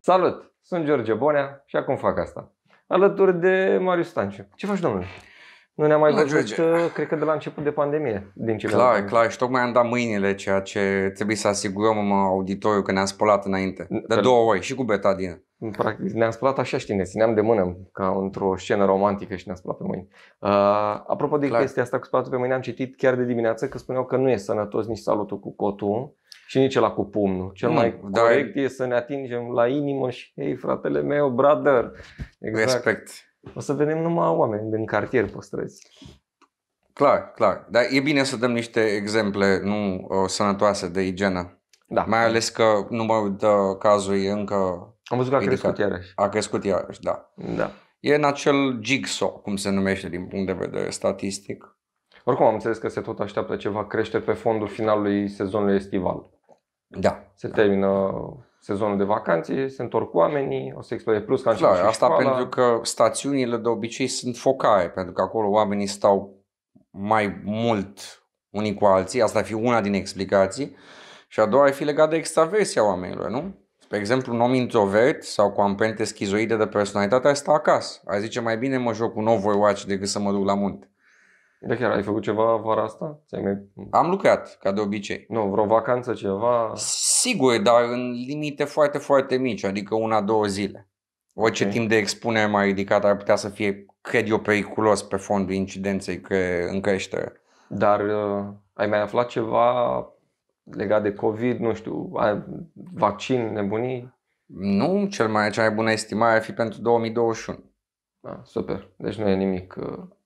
Salut! Sunt George Bonea și acum fac asta. Alături de Marius Stanciu. Ce faci, domnule? Nu ne-am mai văzut, George. Uh, cred că de la început de pandemie. Din ce clar, clar. Și tocmai am dat mâinile, ceea ce trebuie să asigurăm auditoriu că ne-am spălat înainte. De că două ori și cu betadină. Practic, ne-am spălat așa, știi, ne țineam de mână ca într-o scenă romantică și ne-am spălat pe mâini. Uh, apropo de Clar. chestia asta cu spălatul pe mâini, am citit chiar de dimineață că spuneau că nu e sănătos nici salutul cu cotul și nici la cu pumnul. Cel mai mm, corect e să ne atingem la inimă și, hei, fratele meu, brother. Exact. Respect o să vedem numai oameni din cartier pe străzi. Clar, clar. Dar e bine să dăm niște exemple nu uh, sănătoase de igienă. Da. Mai ales că numărul de cazuri e încă Am văzut că a ridicat. crescut iarăși. A crescut iarăși, da. da. E în acel jigsaw, cum se numește din punct de vedere statistic. Oricum am înțeles că se tot așteaptă ceva crește pe fondul finalului sezonului estival. Da. Se da. termină sezonul de vacanțe, se întorc oamenii, o să explode plus ca Clar, asta școala. pentru că stațiunile de obicei sunt focare, pentru că acolo oamenii stau mai mult unii cu alții, asta ar fi una din explicații, și a doua ar fi legat de extraversia oamenilor, nu? Spre exemplu, un om introvert sau cu amprente schizoide de personalitate ar sta acasă. Ar zice mai bine mă joc un Overwatch decât să mă duc la munte. De chiar ai făcut ceva vara asta? Ți-ai mai... Am lucrat, ca de obicei. Nu, vreo vacanță, ceva? Sigur, dar în limite foarte, foarte mici, adică una, două zile. Orice okay. timp de expunere mai ridicat ar putea să fie, cred eu, periculos pe fondul incidenței cre- în creștere. Dar uh, ai mai aflat ceva legat de COVID, nu știu, vaccin, nebunii? Nu, cel mai, cea mai bună estimare ar fi pentru 2021. Ah, super, deci nu e nimic... Uh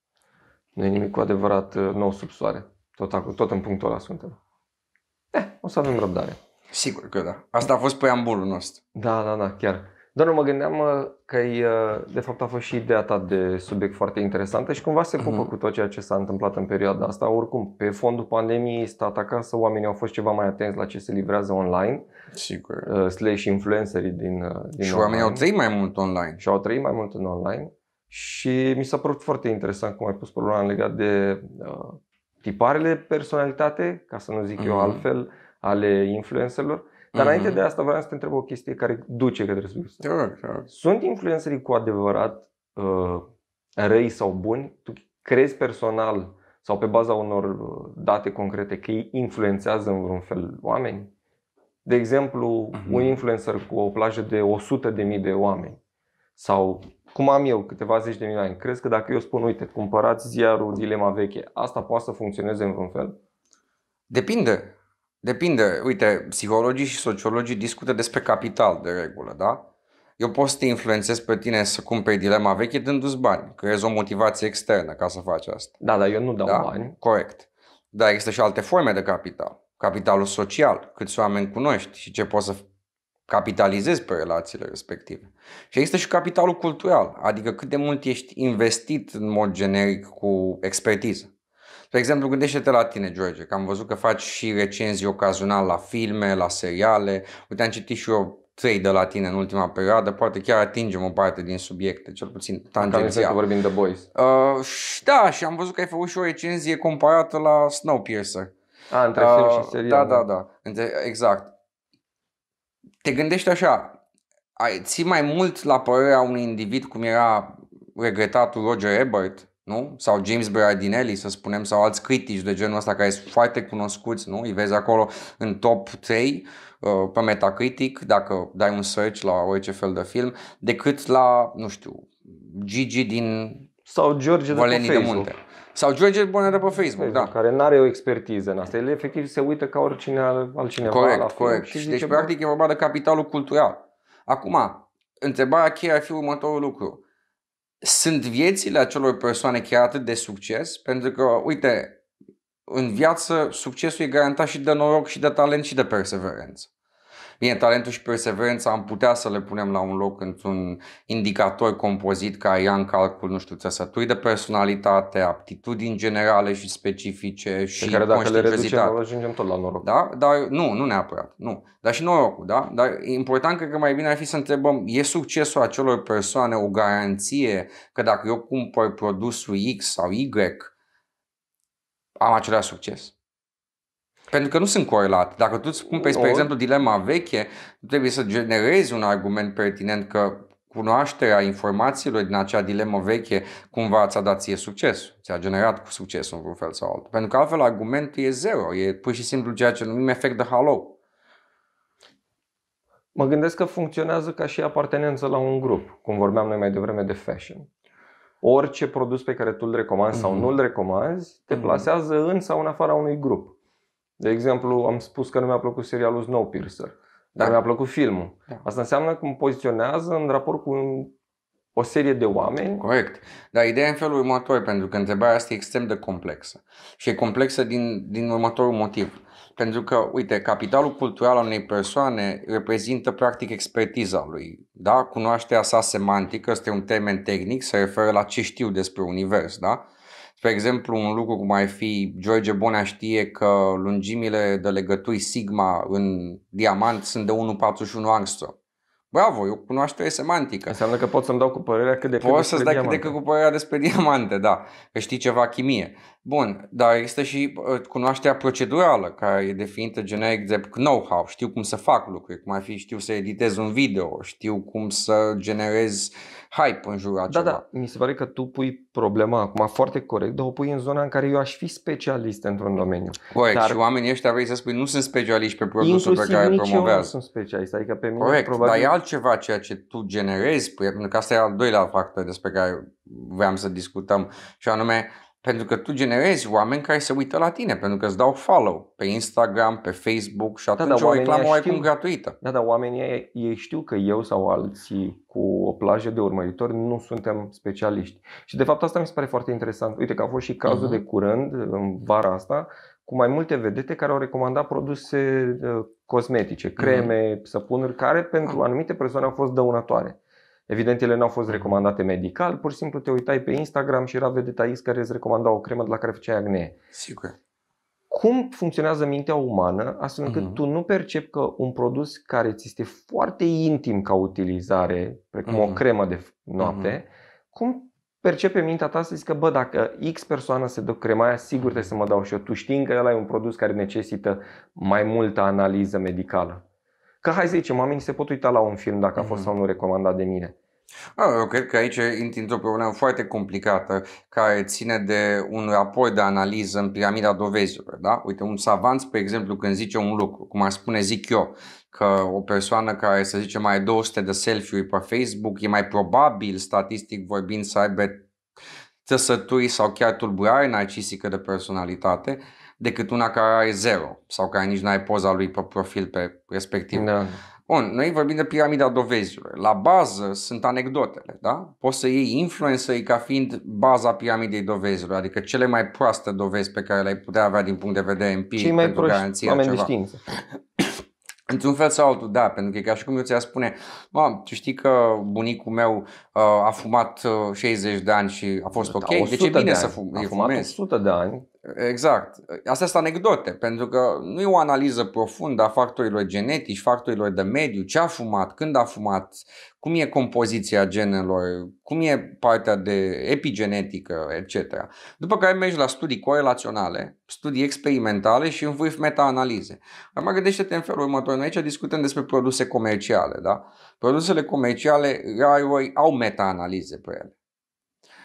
nu e nimic cu adevărat uh, nou sub soare. Tot, acolo, tot în punctul ăla suntem. Eh, o să avem răbdare. Sigur că da. Asta a fost preambulul nostru. Da, da, da, chiar. Dar nu mă gândeam că uh, de fapt a fost și ideea ta de subiect foarte interesantă și cumva se pupă mm-hmm. cu tot ceea ce s-a întâmplat în perioada asta. Oricum, pe fondul pandemiei, stat acasă, oamenii au fost ceva mai atenți la ce se livrează online. Sigur. Uh, slash influencerii din, din Și online. oamenii au trăit mai mult online. Și au trăit mai mult în online. Și mi s-a părut foarte interesant cum ai pus problema legat de uh, tiparele personalitate, ca să nu zic mm-hmm. eu altfel, ale influencerilor. Dar mm-hmm. înainte de asta vreau să te întreb o chestie care duce către subiectul sure, sure. Sunt influencerii cu adevărat uh, răi sau buni? Tu crezi personal sau pe baza unor uh, date concrete că ei influențează în vreun fel oameni? De exemplu, mm-hmm. un influencer cu o plajă de 100.000 de mii de oameni sau cum am eu câteva zeci de milioane, crezi că dacă eu spun, uite, cumpărați ziarul Dilema Veche, asta poate să funcționeze în vreun fel? Depinde. Depinde. Uite, psihologii și sociologii discută despre capital de regulă, da? Eu pot să te influențez pe tine să cumperi dilema veche dându-ți bani, creezi o motivație externă ca să faci asta. Da, dar eu nu dau da? bani. Corect. Dar există și alte forme de capital. Capitalul social, câți oameni cunoști și ce poți să capitalizezi pe relațiile respective. Și există și capitalul cultural, adică cât de mult ești investit în mod generic cu expertiză. De exemplu, gândește-te la tine, George, că am văzut că faci și recenzii ocazional la filme, la seriale. Uite, am citit și eu trei de la tine în ultima perioadă, poate chiar atingem o parte din subiecte, cel puțin tangențial. Care vorbim de boys. Uh, și da, și am văzut că ai făcut și o recenzie comparată la Snowpiercer. A, între uh, film și uh, serial. Da, da, da, da. exact te gândești așa, ai, ții mai mult la părerea unui individ cum era regretatul Roger Ebert, nu? Sau James Berardinelli, să spunem, sau alți critici de genul ăsta care sunt foarte cunoscuți, nu? Îi vezi acolo în top 3 uh, pe Metacritic, dacă dai un search la orice fel de film, decât la, nu știu, Gigi din sau George Valenii de, de Munte. Sau George Bonera pe Facebook, da. Care nu are o expertiză în asta. El efectiv se uită ca oricine altcineva corect, la film corect. Și deci, zice, deci, practic, e vorba de capitalul cultural. Acum, întrebarea cheie ar fi următorul lucru. Sunt viețile acelor persoane chiar atât de succes? Pentru că, uite, în viață succesul e garantat și de noroc și de talent și de perseverență. Bine, talentul și perseverența am putea să le punem la un loc într-un indicator compozit care ia în calcul, nu știu, trăsături de personalitate, aptitudini generale și specifice și care dacă le reducem, ajungem tot la noroc. Da? Dar nu, nu neapărat. Nu. Dar și norocul, da? Dar important cred că mai bine ar fi să întrebăm, e succesul acelor persoane o garanție că dacă eu cumpăr produsul X sau Y, am același succes? Pentru că nu sunt corelate. Dacă tu îți pe spre exemplu, dilema veche, tu trebuie să generezi un argument pertinent că cunoașterea informațiilor din acea dilemă veche cumva ți-a dat ție succes, ți-a generat succes în vreun fel sau altul. Pentru că altfel argumentul e zero, e pur și simplu ceea ce numim efect de halo. Mă gândesc că funcționează ca și apartenență la un grup, cum vorbeam noi mai devreme de fashion. Orice produs pe care tu îl recomanzi mm-hmm. sau mhm. nu îl recomanzi, te mhm. plasează în sau în afara unui grup. De exemplu, am spus că nu mi-a plăcut serialul Snowpiercer, dar da. mi-a plăcut filmul. Da. Asta înseamnă că mă poziționează în raport cu o serie de oameni. Corect. Dar ideea e în felul următor, pentru că întrebarea asta e extrem de complexă. Și e complexă din, din următorul motiv. Pentru că, uite, capitalul cultural al unei persoane reprezintă practic expertiza lui. Da? Cunoașterea sa semantică este un termen tehnic, se referă la ce știu despre univers. Da? Spre exemplu, un lucru cum ar fi George Bonea știe că lungimile de legături sigma în diamant sunt de 1,41 angstrom. Bravo, eu o semantică. Înseamnă că pot să-mi dau cu părerea cât de cât Poți să-ți dai cât de cât cu părerea despre diamante, da. Că știi ceva chimie. Bun, dar există și uh, cunoașterea procedurală care e definită generic de know-how. Știu cum să fac lucruri, cum ar fi știu să editez un video, știu cum să generez hype în jurul Da, da, mi se pare că tu pui problema acum foarte corect, dar o pui în zona în care eu aș fi specialist într-un domeniu. Corect, dar... și oamenii ăștia vrei să spui nu sunt specialiști pe produsul pe care îl promovează. nu sunt specialist, adică pe mine Corect, probabil... dar e altceva ceea ce tu generezi, pentru că asta e al doilea factor despre care vreau să discutăm și anume pentru că tu generezi oameni care se uită la tine, pentru că îți dau follow pe Instagram, pe Facebook și da, atunci da, da, o reclamă o ai cum gratuită. Da, dar oamenii ei știu că eu sau alții cu o plajă de urmăritori nu suntem specialiști. Și de fapt asta mi se pare foarte interesant. Uite că a fost și cazul uh-huh. de curând, în vara asta, cu mai multe vedete care au recomandat produse uh, cosmetice, mhm. creme, uh-huh. săpunuri, care pentru mhm. anumite persoane au fost dăunătoare. Evident, ele nu au fost recomandate medical, pur și simplu te uitai pe Instagram și era vedeta X care îți recomanda o cremă de la care făceai acne. Sigur. Cum funcționează mintea umană astfel încât uh-huh. tu nu percepi că un produs care ți este foarte intim ca utilizare, precum uh-huh. o mhm. cremă de noapte, uh-huh. cum percepe mintea ta să zică, că, bă, dacă X persoană se dă crema aia, sigur trebuie să mă dau și eu. Tu știi că ăla e un produs care necesită mai multă analiză medicală. Că hai să zicem, oamenii se pot uita la un film dacă a fost mhm. sau nu recomandat de mine. Ah, eu cred că aici intri într-o problemă foarte complicată care ține de un raport de analiză în piramida dovezilor. Da? Uite, un savant, spre exemplu, când zice un lucru, cum ar spune zic eu, că o persoană care, să zicem, mai 200 de selfie-uri pe Facebook e mai probabil, statistic vorbind, să aibă tăsături sau chiar tulburare narcisică de personalitate, uh, decât una care are zero sau care nici nu ai poza lui pe profil pe respectiv. Da. Bun, noi vorbim de piramida dovezilor. La bază sunt anecdotele, da? Poți să iei influencerii ca fiind baza piramidei dovezilor, adică cele mai proaste dovezi pe care le-ai putea avea din punct de vedere empiric Cei mai pentru garanția oameni ceva. de știință. Într-un fel sau altul, da, pentru că e ca și cum eu ți-a spune, mă, tu știi că bunicul meu uh, a fumat uh, 60 de ani și a fost da, ok, deci e bine de să fum, a fumat 100 de ani Exact. Astea sunt anecdote, pentru că nu e o analiză profundă a factorilor genetici, factorilor de mediu, ce a fumat, când a fumat, cum e compoziția genelor, cum e partea de epigenetică, etc. După care mergi la studii corelaționale, studii experimentale și vârf meta-analize. Acum gândește-te în felul următor. Noi aici discutăm despre produse comerciale, da? Produsele comerciale, rarori, au meta-analize pe ele.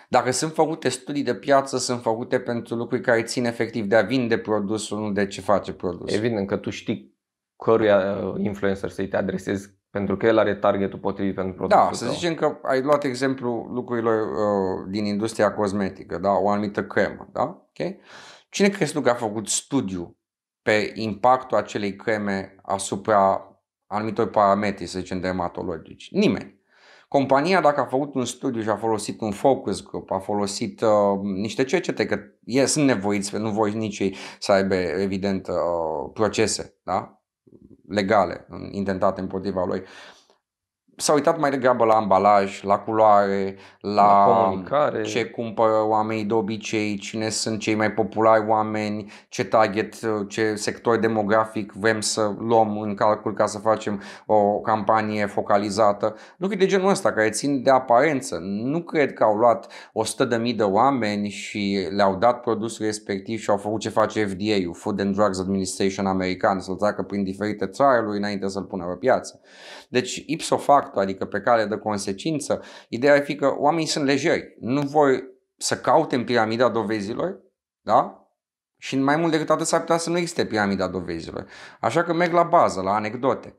Dacă sunt făcute studii de piață, sunt făcute pentru lucruri care țin efectiv de a vinde produsul, nu de ce face produsul. Evident că tu știi căruia uh, influencer să-i te adresezi pentru că el are targetul potrivit pentru da, produsul Da, să tău. zicem că ai luat exemplu lucrurilor uh, din industria cosmetică, da? o anumită cremă. Da? Okay? Cine crezi tu că a făcut studiu pe impactul acelei creme asupra anumitor parametri, să zicem, dermatologici? Nimeni. Compania, dacă a făcut un studiu și a folosit un focus group, a folosit uh, niște cercete, că e, sunt nevoiți, nu voi nici ei să aibă, evident, uh, procese da? legale intentate împotriva lui. Uh, s-a uitat mai degrabă la ambalaj, la culoare, la, la comunicare. ce cumpără oamenii de obicei, cine sunt cei mai populari oameni, ce target, ce sector demografic vrem să luăm în calcul ca să facem o campanie focalizată. Lucruri de genul ăsta care țin de aparență. Nu cred că au luat 100.000 de oameni și le-au dat produsul respectiv și au făcut ce face FDA-ul, Food and Drugs Administration american, să-l treacă prin diferite țară lui înainte să-l pună pe piață. Deci, ipso fac impactul, adică pe care de consecință. Ideea e fi că oamenii sunt lejeri, nu voi să caute în piramida dovezilor, da? Și mai mult decât atât s-ar putea să nu existe piramida dovezilor. Așa că merg la bază, la anecdote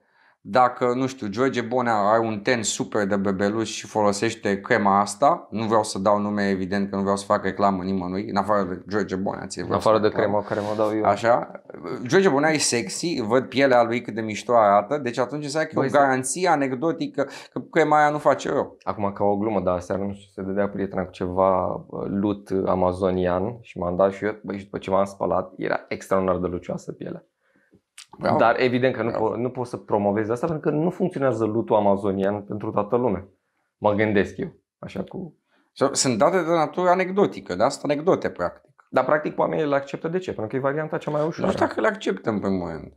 dacă, nu știu, George Bonea are un ten super de bebeluș și folosește crema asta, nu vreau să dau nume evident că nu vreau să fac reclamă nimănui, în afară de George Bonea. Ție în afară de crema care mă dau eu. Așa. George Bonea e sexy, văd pielea lui cât de mișto arată, deci atunci înseamnă că e o garanție anecdotică că crema aia nu face rău. Acum ca o glumă, dar seara nu știu, se dădea prietena cu ceva uh, lut uh, amazonian și m-am dat și eu, băi, și după ce m-am spălat, era extraordinar de lucioasă pielea. Bravo. Dar evident că nu, po- nu poți să promovezi asta pentru că nu funcționează lutul amazonian pentru toată lumea. Mă gândesc eu. Așa cu... Sunt date de natură anecdotică, de asta anecdote practic. Dar practic oamenii le acceptă de ce? Pentru că e varianta cea mai ușoară. Nu știu dacă le acceptăm pe moment.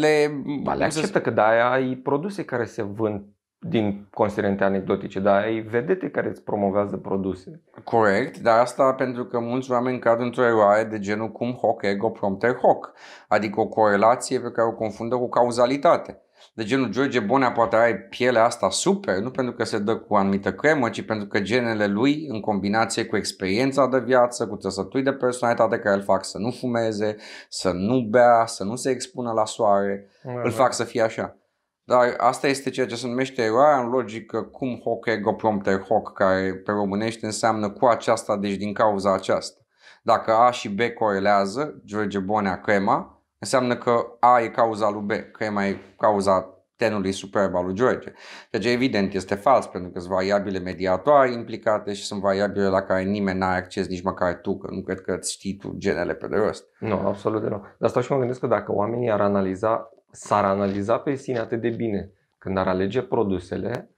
Le, ba, le acceptă că da, ai produse care se vând din considerente anecdotice, dar ai vedete care îți promovează produse. Corect, dar asta pentru că mulți oameni cad într-o eroare de genul cum hoc ego prompter hoc, adică o corelație pe care o confundă cu cauzalitate. De genul George Bonea poate are pielea asta super, nu pentru că se dă cu anumită cremă, ci pentru că genele lui, în combinație cu experiența de viață, cu trăsături de personalitate care îl fac să nu fumeze, să nu bea, să nu se expună la soare, da, îl da. fac să fie așa. Dar asta este ceea ce se numește eroarea în logică cum hoc ego prompter hoc, care pe românește înseamnă cu aceasta, deci din cauza aceasta. Dacă A și B corelează, George Bonea crema, înseamnă că A e cauza lui B, crema e cauza tenului superb al lui George. Deci evident este fals, pentru că sunt variabile mediatoare implicate și sunt variabile la care nimeni n-are acces, nici măcar tu, că nu cred că îți știi tu genele pe de rost. Nu, absolut deloc. Dar stau și mă gândesc că dacă oamenii ar analiza s-ar analiza pe sine atât de bine când ar alege produsele,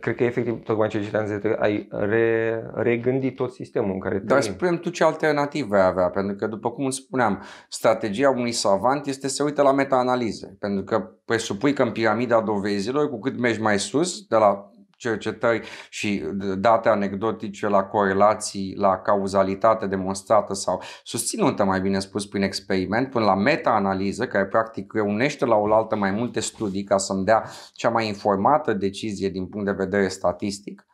cred că efectiv, tocmai ce citeam, zi, ai re, regândit tot sistemul în care te Dar spune tu ce alternative ai avea, pentru că, după cum spuneam, strategia unui savant este să uite la metaanalize, pentru că presupui că în piramida dovezilor, cu cât mergi mai sus, de la cercetări și uh, date anecdotice la corelații, la cauzalitate demonstrată sau susținută, mai bine spus, prin experiment, până la meta-analiză, care practic reunește la oaltă mai multe studii ca să-mi dea cea mai informată decizie din punct de vedere statistic.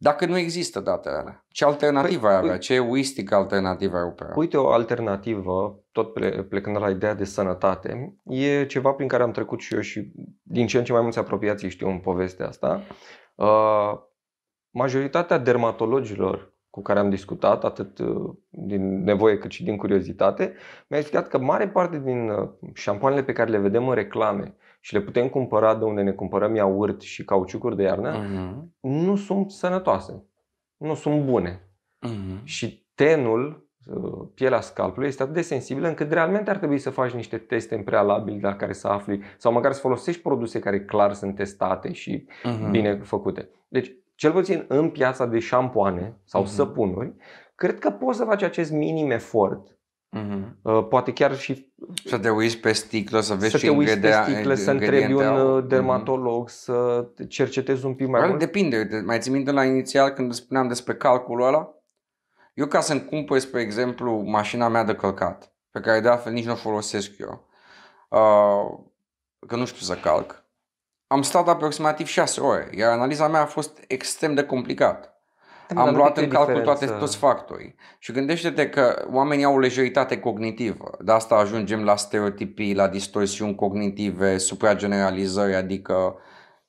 Dacă nu există data alea, ce alternativă păi, avea? Ce uistică alternativă ai opera? Uite, o alternativă, tot plecând la ideea de sănătate, e ceva prin care am trecut și eu și din ce în ce mai mulți apropiații știu în povestea asta. Uh, majoritatea dermatologilor cu care am discutat, atât uh, din nevoie cât și din curiozitate, mi-a explicat că mare parte din uh, șampoanele pe care le vedem în reclame, și le putem cumpăra de unde ne cumpărăm iaurt și cauciucuri de iarnă, uh-huh. nu sunt sănătoase, nu sunt bune. Uh-huh. Și tenul, uh, pielea scalpului este atât de sensibilă încât realmente ar trebui să faci niște teste în prealabil la care să afli sau măcar să folosești produse care clar sunt testate și uh-huh. bine făcute. Deci, cel puțin în piața de șampoane sau uh-huh. săpunuri, cred că poți să faci acest minim efort Mm-hmm. Poate chiar și. Să te uiți pe sticlă, să vezi să te uiți pe sticlă, să întrebi un uh, mhm. dermatolog, mm-hmm. să cercetezi un pic mai mult. Depinde. Mai ții minte la inițial când spuneam despre calculul ăla? Eu ca să-mi cumpăr, spre exemplu, mașina mea de călcat, pe care de altfel nici nu o folosesc eu, uh, că nu știu să calc, am stat aproximativ 6 ore, iar analiza mea a fost extrem de complicată am luat în calcul diferență? toate, toți factorii. Și gândește-te că oamenii au lejeritate cognitivă. De asta ajungem la stereotipii, la distorsiuni cognitive, suprageneralizări, adică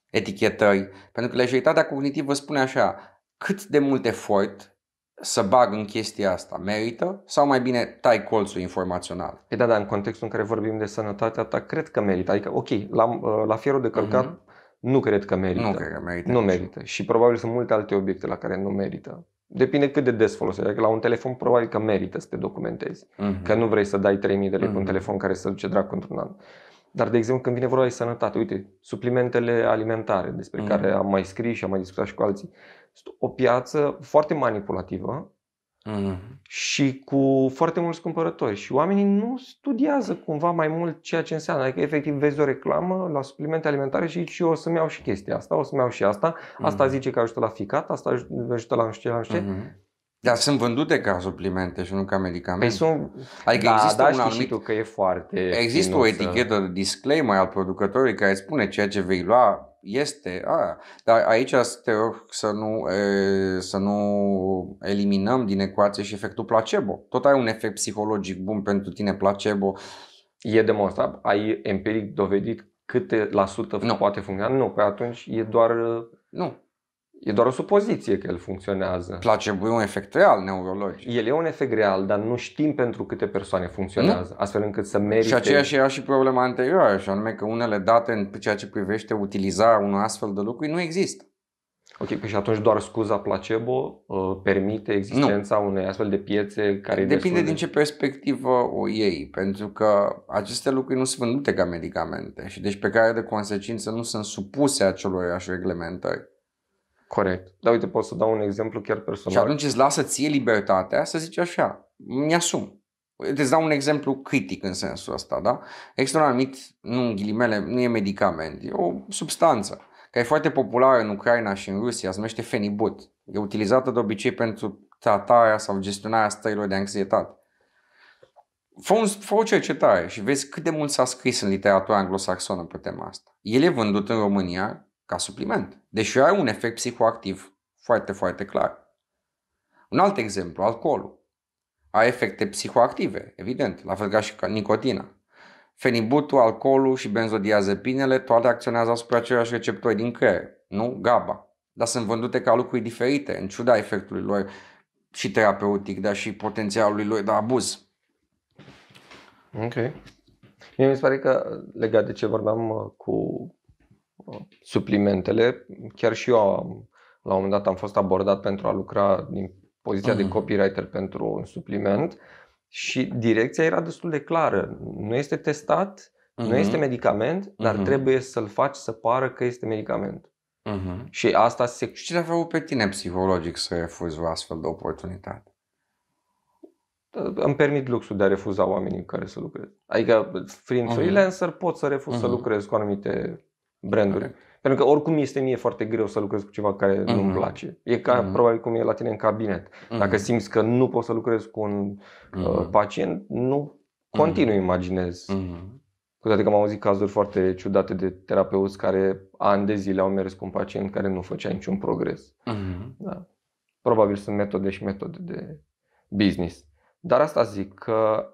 etichetări. Pentru că lejeritatea cognitivă spune așa, cât de mult efort să bag în chestia asta merită sau mai bine tai colțul informațional? E păi da, da, în contextul în care vorbim de sănătatea ta, cred că merită. Adică, ok, la, ă, la fierul de călcat uh-huh nu cred că merită. Nu cred că merită. Nu merită. Și probabil sunt multe alte obiecte la care nu merită. Depinde cât de des folosești. Dacă la un telefon probabil că merită să te documentezi. Uh-huh. Că nu vrei să dai 3000 de lei uh-huh. pe un mhm. telefon care să duce dracu într-un an. Dar, de exemplu, când vine vorba de sănătate, uite, suplimentele alimentare despre uh-huh. care am mai scris și am mai discutat și cu alții, sunt o piață foarte manipulativă Mm. Și cu foarte mulți cumpărători. Și oamenii nu studiază cumva mai mult ceea ce înseamnă. Adică, efectiv, vezi o reclamă la suplimente alimentare și zici, eu o să-mi iau și chestia asta, o să-mi iau și asta, mm. asta zice că ajută la ficat, asta ajută la nu știu ce, la nu știu ce. Mm-hmm. Dar sunt vândute ca suplimente și nu ca medicamente. Păi sunt... Adică da, există da, un anumit... tu că e foarte... Există finuță. o etichetă uh. de disclaimer al producătorului care spune ceea ce vei lua este, a, dar aici te rog să nu, e, să nu eliminăm din ecuație și efectul placebo. Tot ai un efect psihologic bun pentru tine, placebo. E demonstrat, ai empiric dovedit câte la sută nu. poate funcționa? Nu, pe atunci e doar... Nu, E doar o supoziție că el funcționează. Placebo e un efect real neurologic. El e un efect real, dar nu știm pentru câte persoane funcționează, nu? astfel încât să merite. Și aceeași era și problema anterioară, și anume că unele date în ceea ce privește utilizarea unui astfel de lucru nu există. Ok, păi și atunci doar scuza placebo uh, permite existența nu. unei astfel de piețe care Depinde de... din ce perspectivă o iei, pentru că aceste lucruri nu sunt vândute ca medicamente și deci pe care de consecință nu sunt supuse acelorași reglementări. Corect. Da, uite, pot să dau un exemplu chiar personal. Și atunci îți lasă ție libertatea să zici așa, mi-asum. Îți dau un exemplu critic în sensul ăsta, da? Există un anumit, nu în ghilimele, nu e medicament, e o substanță care e foarte populară în Ucraina și în Rusia, se numește fenibut. E utilizată de obicei pentru tratarea sau gestionarea stărilor de anxietate. Fă, un, fă o cercetare și vezi cât de mult s-a scris în literatura anglosaxonă pe tema asta. El e vândut în România ca supliment. Deși are un efect psihoactiv foarte, foarte clar. Un alt exemplu, alcoolul. Are efecte psihoactive, evident, la fel ca și ca nicotina. Fenibutul, alcoolul și benzodiazepinele toate acționează asupra aceleași receptori din creier, nu GABA, dar sunt vândute ca lucruri diferite, în ciuda efectului lor și terapeutic, dar și potențialului lor de abuz. Ok. Mie mi se pare că legat de ce vorbeam uh, cu suplimentele. Chiar și eu am, la un moment dat am fost abordat pentru a lucra din poziția uh-huh. de ah. copywriter pentru un supliment și direcția era destul de clară. Nu este testat, uh-huh. nu este mhm. medicament, dar uh-huh. trebuie să-l faci să pară că este medicament. Uh-huh. Și asta se... Și ce te-a făcut pe tine psihologic să refuzi o astfel de oportunitate? Ă, îmi permit luxul de a refuza oamenii care să lucrez. Adică, fiind uh-huh. freelancer, pot să refuz uh-huh. să lucrez cu anumite branduri. Okay. Pentru că oricum este mie foarte greu să lucrez cu ceva care mm-hmm. nu-mi mhm. place. E ca mm-hmm. probabil cum e la tine în cabinet. Mm-hmm. Dacă mhm. simți că nu poți să lucrezi cu un mm-hmm. uh, mhm. pacient, nu continui, mm-hmm. imaginez. Mm-hmm. Cu toate că am auzit cazuri foarte ciudate de terapeuți care ani de zile au mers cu un pacient care nu făcea niciun progres. Mm-hmm. Da. Probabil sunt metode și metode de business. Dar asta zic că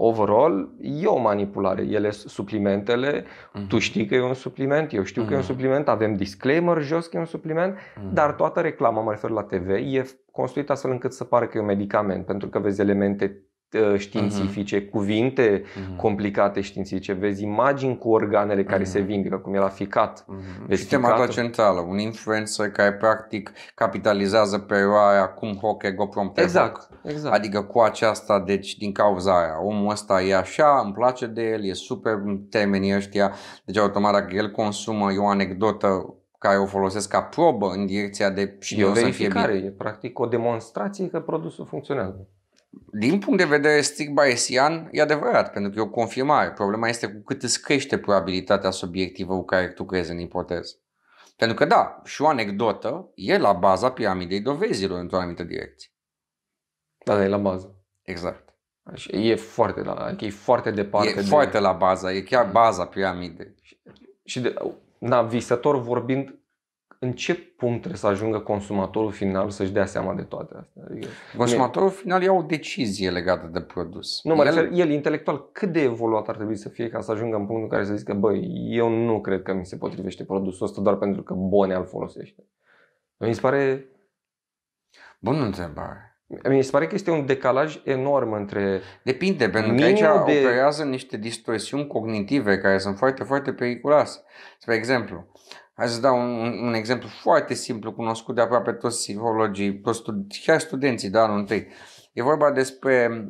overall e o manipulare. Ele sunt suplimentele, mm-hmm. tu mhm. știi că e un supliment, eu știu mm-hmm. că e un mhm. supliment, avem disclaimer jos că e un supliment, mm-hmm. dar toată reclama, mă refer la TV, e construită astfel încât să pară că e un medicament, pentru că vezi elemente Uh, științifice, uh-huh. cuvinte uh-huh. complicate științifice, vezi imagini cu organele care uh-huh. se vindecă, cum e la ficat. Uh-huh. Deci tema centrală, un influencer care practic capitalizează pe aia cum hoche gopro, prompt exact, exact. Adică cu aceasta, deci din cauza aia, omul ăsta e așa, îmi place de el, e super în termenii ăștia, deci automat dacă el consumă, e o anecdotă care o folosesc ca probă în direcția de și e o verificare, e practic o demonstrație că produsul funcționează din punct de vedere strict bayesian, e adevărat, pentru că e o confirmare. Problema este cu cât îți crește probabilitatea subiectivă cu care tu crezi în ipoteză. Pentru că da, și o anecdotă e la baza piramidei dovezilor într-o anumită direcție. Da, da, e la bază. Exact. Așa, e foarte la, adică e foarte departe. E de... foarte la baza, e chiar mm. baza piramidei. Și, și de, na, visător vorbind, în ce punct trebuie să ajungă consumatorul final să-și dea seama de toate astea? Adică, consumatorul mie... final ia o decizie legată de produs. Nu, mă el... refer, el intelectual, cât de evoluat ar trebui să fie ca să ajungă în punctul în care să zică, băi, eu nu cred că mi se potrivește produsul ăsta doar pentru că Bone îl folosește. Mi se pare... Bună întrebare. Mi se pare că este un decalaj enorm între. Depinde, pentru că aici de... operează niște distorsiuni cognitive care sunt foarte, foarte periculoase. Spre exemplu, Hai să dau un, un exemplu foarte simplu, cunoscut de aproape toți psihologii, toți studi- chiar studenții de anul întâi. E vorba despre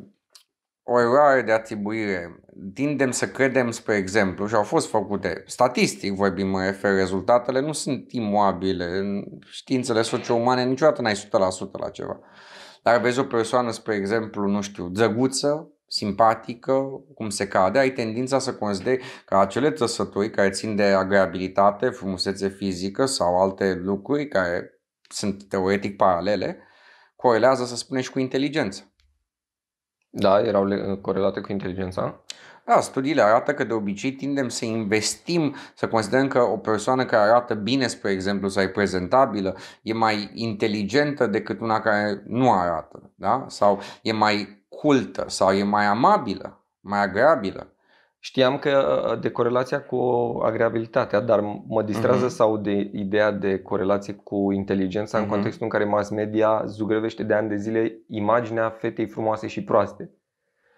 o eroare de atribuire. Tindem să credem, spre exemplu, și au fost făcute, statistic vorbim, mă refer, rezultatele nu sunt imoabile. În științele socio-umane niciodată n-ai 100% la ceva. Dar vezi o persoană, spre exemplu, nu știu, zăguță, simpatică, cum se cade, ai tendința să consideri că acele trăsături care țin de agreabilitate, frumusețe fizică sau alte lucruri care sunt teoretic paralele, corelează, să spunem, și cu inteligența. Da, erau uh, corelate cu inteligența. Da, studiile arată că de obicei tindem să investim, să considerăm că o persoană care arată bine, spre exemplu, sau e prezentabilă, e mai inteligentă decât una care nu arată, da? sau e mai cultă sau e mai amabilă, mai agreabilă. Știam că uh, uh, de corelația cu agreabilitatea, dar mă distrează uh-huh. sau de ideea de corelație cu inteligența uh-huh. în mhm. contextul în care mass media zugrăvește de ani de zile imaginea fetei frumoase și proaste.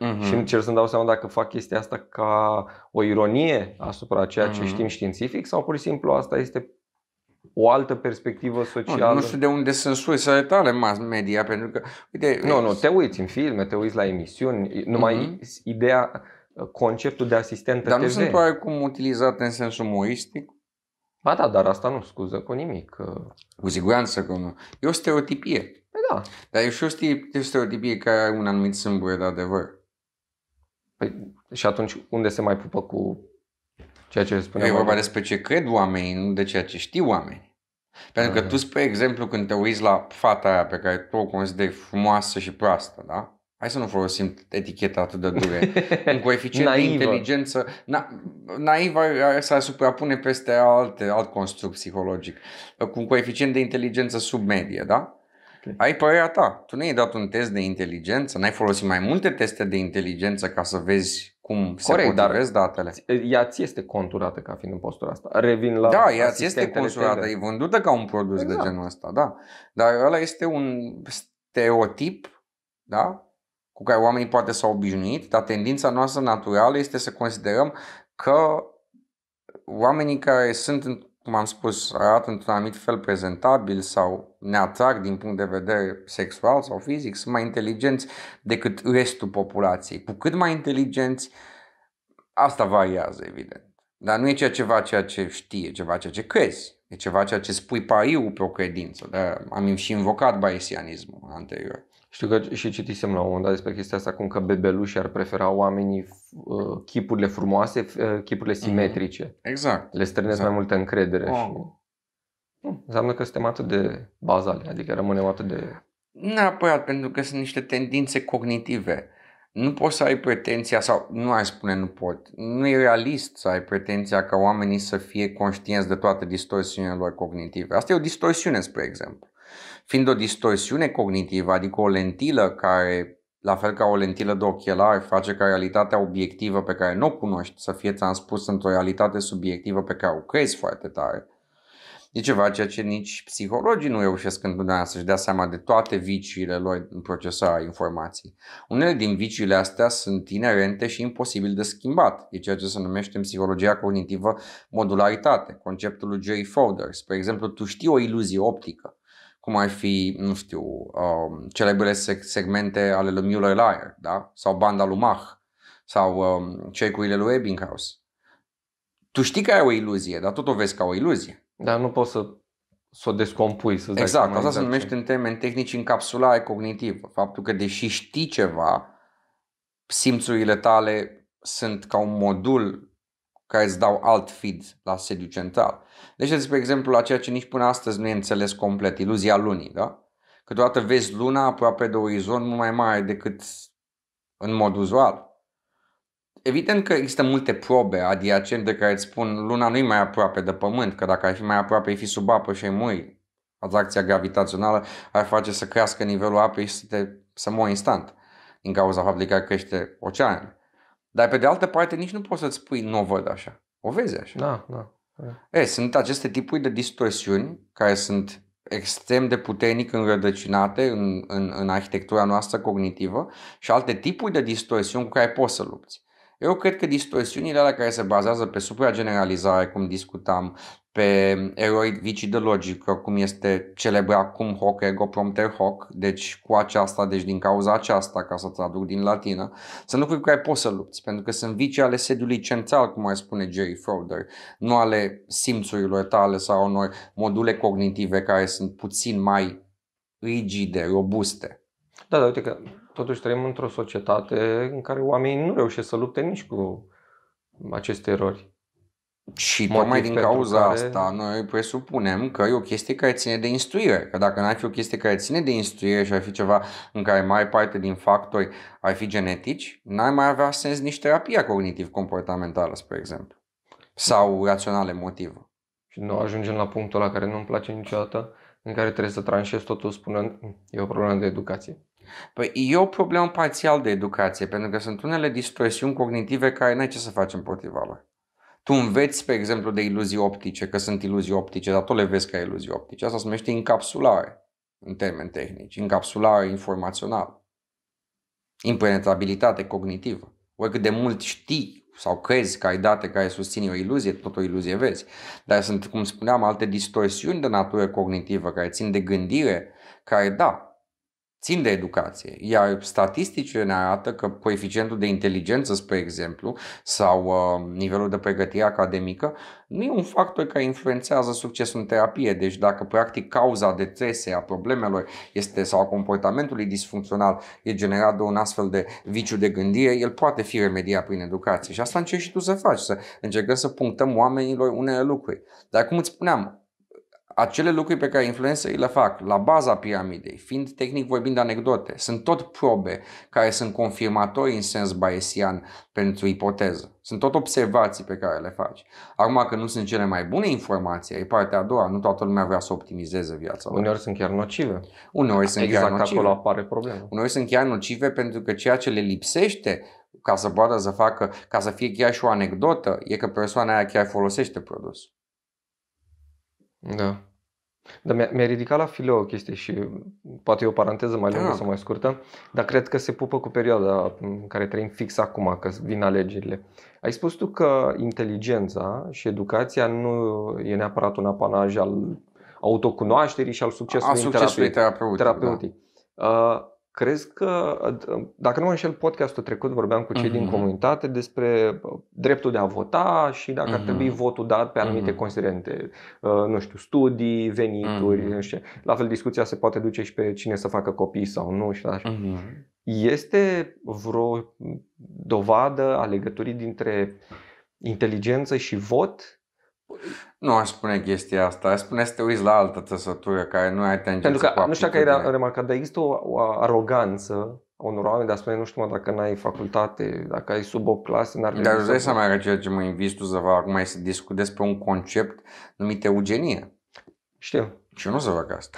Uh-huh. Și încerc să-mi dau seama dacă fac chestia asta ca o ironie asupra ceea ce uh-huh. știm științific sau pur și simplu asta este o altă perspectivă socială. Nu, nu știu de unde sunt sursele tale mass media, pentru că... Uite, nu, nu, te uiți în filme, te uiți la emisiuni, numai uh-huh. ideea, uh, conceptul de asistentă Dar TV. nu sunt oarecum utilizate în sensul moistic. Ba da, dar asta nu scuză cu nimic. Cu siguranță că nu. E o stereotipie. Pe păi da. Dar e și o stereotipie care are un anumit sâmbure de adevăr. Păi, și atunci unde se mai pupă cu ceea ce spune. E vorba despre ce cred oamenii, nu de ceea ce știu oamenii. Pentru că da. tu, spre exemplu, când te uiți la fata aia pe care tu o consideri frumoasă și proastă, da? Hai să nu folosim eticheta atât de dure. Un coeficient de inteligență. Na, naiva s-ar suprapune peste alte, alt construct psihologic. Cu un coeficient de inteligență sub medie, da? Okay. Ai părerea ta. Tu nu ai dat un test de inteligență, n-ai folosit mai multe teste de inteligență ca să vezi cum Corect. se dar datele. Ea ți este conturată ca fiind în postura asta. Revin la Da, ea ți este conturată, e vândută ca un produs exact. de genul ăsta, da. Dar ăla este un stereotip, da? Cu care oamenii poate s-au obișnuit, dar tendința noastră naturală este să considerăm că oamenii care sunt, cum am spus, arată într-un anumit fel prezentabil sau atrag din punct de vedere sexual sau fizic sunt mai inteligenți decât restul populației. Cu cât mai inteligenți, asta variază, evident. Dar nu e ceea ceva ceea ce știe, e ceva ceea ce crezi. E ceva ceea ce spui pariu pe o credință. Dar am și invocat baesianismul anterior. Știu că și citisem la un moment dat despre chestia asta cum că bebelușii ar prefera oamenii uh, chipurile frumoase, uh, chipurile mhm. simetrice. Mm-hmm. Exact. Le strânesc exact. mai multă încredere. Oh. Și... Nu, hmm, înseamnă că suntem atât de bazale, adică rămânem atât de... Neapărat, pentru că sunt niște tendințe cognitive. Nu poți să ai pretenția, sau nu ai spune nu pot, nu e realist să ai pretenția ca oamenii să fie conștienți de toate distorsiunile lor cognitive. Asta e o distorsiune, spre exemplu. Fiind o distorsiune cognitivă, adică o lentilă care, la fel ca o lentilă de ochelar, face ca realitatea obiectivă pe care nu o cunoști să fie transpusă într-o realitate subiectivă pe care o crezi foarte tare – E ceva ceea ce nici psihologii nu reușesc întotdeauna să-și dea seama de toate viciile lor în procesarea informației. Unele din viciile astea sunt inerente și imposibil de schimbat. E ceea ce se numește în psihologia cognitivă modularitate, conceptul lui Jerry Fowler. Spre exemplu, tu știi o iluzie optică, cum ar fi, nu știu, um, celebrele segmente ale lui Mueller-Lyer, da? sau banda lui Mach, sau um, cercurile lui Ebbinghaus. Tu știi că ai o iluzie, dar tot o vezi ca o iluzie. Dar nu poți să, să o descompui. Să exact, asta se exact numește în termeni tehnici încapsulare cognitivă. Faptul că deși știi ceva, simțurile tale sunt ca un modul care îți dau alt feed la sediu central. Deci, despre exemplu, la ceea ce nici până astăzi nu e înțeles complet, iluzia lunii, da? Câteodată vezi luna aproape de orizont mult mai mare decât în mod uzual. Evident că există multe probe adiacente care îți spun luna nu e mai aproape de pământ, că dacă ar fi mai aproape ai fi sub apă și ai muri. Atracția gravitațională ar face să crească nivelul apei și să, te, să mori instant din cauza faptului că crește oceanul. Dar pe de altă parte nici nu poți să-ți spui nu o văd așa. O vezi așa. Da, da. E, sunt aceste tipuri de distorsiuni care sunt extrem de puternic înrădăcinate în, în, în arhitectura noastră cognitivă și alte tipuri de distorsiuni cu care poți să lupți. Eu cred că distorsiunile alea care se bazează pe suprageneralizare, cum discutam, pe eroi vicii de logică, cum este celebra acum hoc ego prompter hoc, deci cu aceasta, deci din cauza aceasta, ca să traduc din latină, sunt lucruri cu care poți să lupți, pentru că sunt vicii ale sediului central, cum ar spune Jerry Froder, nu ale simțurilor tale sau unor module cognitive care sunt puțin mai rigide, robuste. Da, da, uite că totuși trăim într-o societate în care oamenii nu reușesc să lupte nici cu aceste erori. Și Motiv tocmai din cauza care... asta noi presupunem că e o chestie care ține de instruire. Că dacă n-ar fi o chestie care ține de instruire și ar fi ceva în care mai parte din factori ar fi genetici, n-ar mai avea sens nici terapia cognitiv-comportamentală, spre exemplu. Sau rațional emotivă. Și nu ajungem la punctul la care nu-mi place niciodată, în care trebuie să tranșez totul spunând mm, e o problemă de educație. Păi e o problemă parțial de educație, pentru că sunt unele distorsiuni cognitive care n-ai ce să faci împotriva lor. Tu înveți, pe exemplu, de iluzii optice, că sunt iluzii optice, dar tu le vezi ca iluzii optice. Asta se numește încapsulare, în termeni tehnici, încapsulare informațională, impenetrabilitate cognitivă. Oricât de mult știi sau crezi că ai date care susțin o iluzie, tot o iluzie vezi. Dar sunt, cum spuneam, alte distorsiuni de natură cognitivă care țin de gândire, care da, țin de educație. Iar statisticile ne arată că coeficientul de inteligență, spre exemplu, sau uh, nivelul de pregătire academică, nu e un factor care influențează succesul în terapie. Deci dacă practic cauza de trese a problemelor este sau a comportamentului disfuncțional e generat de un astfel de viciu de gândire, el poate fi remediat prin educație. Și asta încerci și tu să faci, să încercăm să punctăm oamenilor unele lucruri. Dar cum îți spuneam, acele lucruri pe care influențării le fac la baza piramidei, fiind tehnic vorbind anecdote, sunt tot probe care sunt confirmatorii în sens bayesian pentru ipoteză. Sunt tot observații pe care le faci. Acum că nu sunt cele mai bune informații, e partea a doua, nu toată lumea vrea să optimizeze viața. Uneori sunt chiar nocive. Uneori sunt exact chiar nocive. acolo apare problema. Uneori sunt chiar nocive pentru că ceea ce le lipsește ca să poată să facă, ca să fie chiar și o anecdotă, e că persoana aia chiar folosește produsul. Da. Dar mi-a, mi ridicat la file o chestie și poate e o paranteză mai lungă da. sau mai scurtă, dar cred că se pupă cu perioada în care trăim fix acum, că vin alegerile. Ai spus tu că inteligența și educația nu e neapărat un apanaj al autocunoașterii și al succesului, A, succesului terapeutic. terapeutic. Da. Uh, Crezi că, dacă nu mă înșel, podcastul trecut vorbeam cu cei uh-huh. din mhm. comunitate despre dreptul de a vota și dacă uh-huh. ar trebui mhm. votul dat pe anumite uh-huh. considerente, ă, nu știu, studii, venituri, uh-huh. nu știu. La fel, discuția se poate duce și pe cine să facă copii sau nu și așa. Uh-huh. Este vreo dovadă a legăturii dintre inteligență și vot nu aș spune chestia asta, aș spune să te uiți la altă tăsătură care nu ai tangență Pentru că, nu știu dacă ai remarcat, dar există o, o aroganță a unor oameni de a spune, nu știu mă, dacă n-ai facultate, dacă ai sub o clasă n-ar Dar îți dai seama că ceea ce mă invit tu să fac acum e să discut despre un concept numit eugenie. Știu. Și eu nu o să fac asta.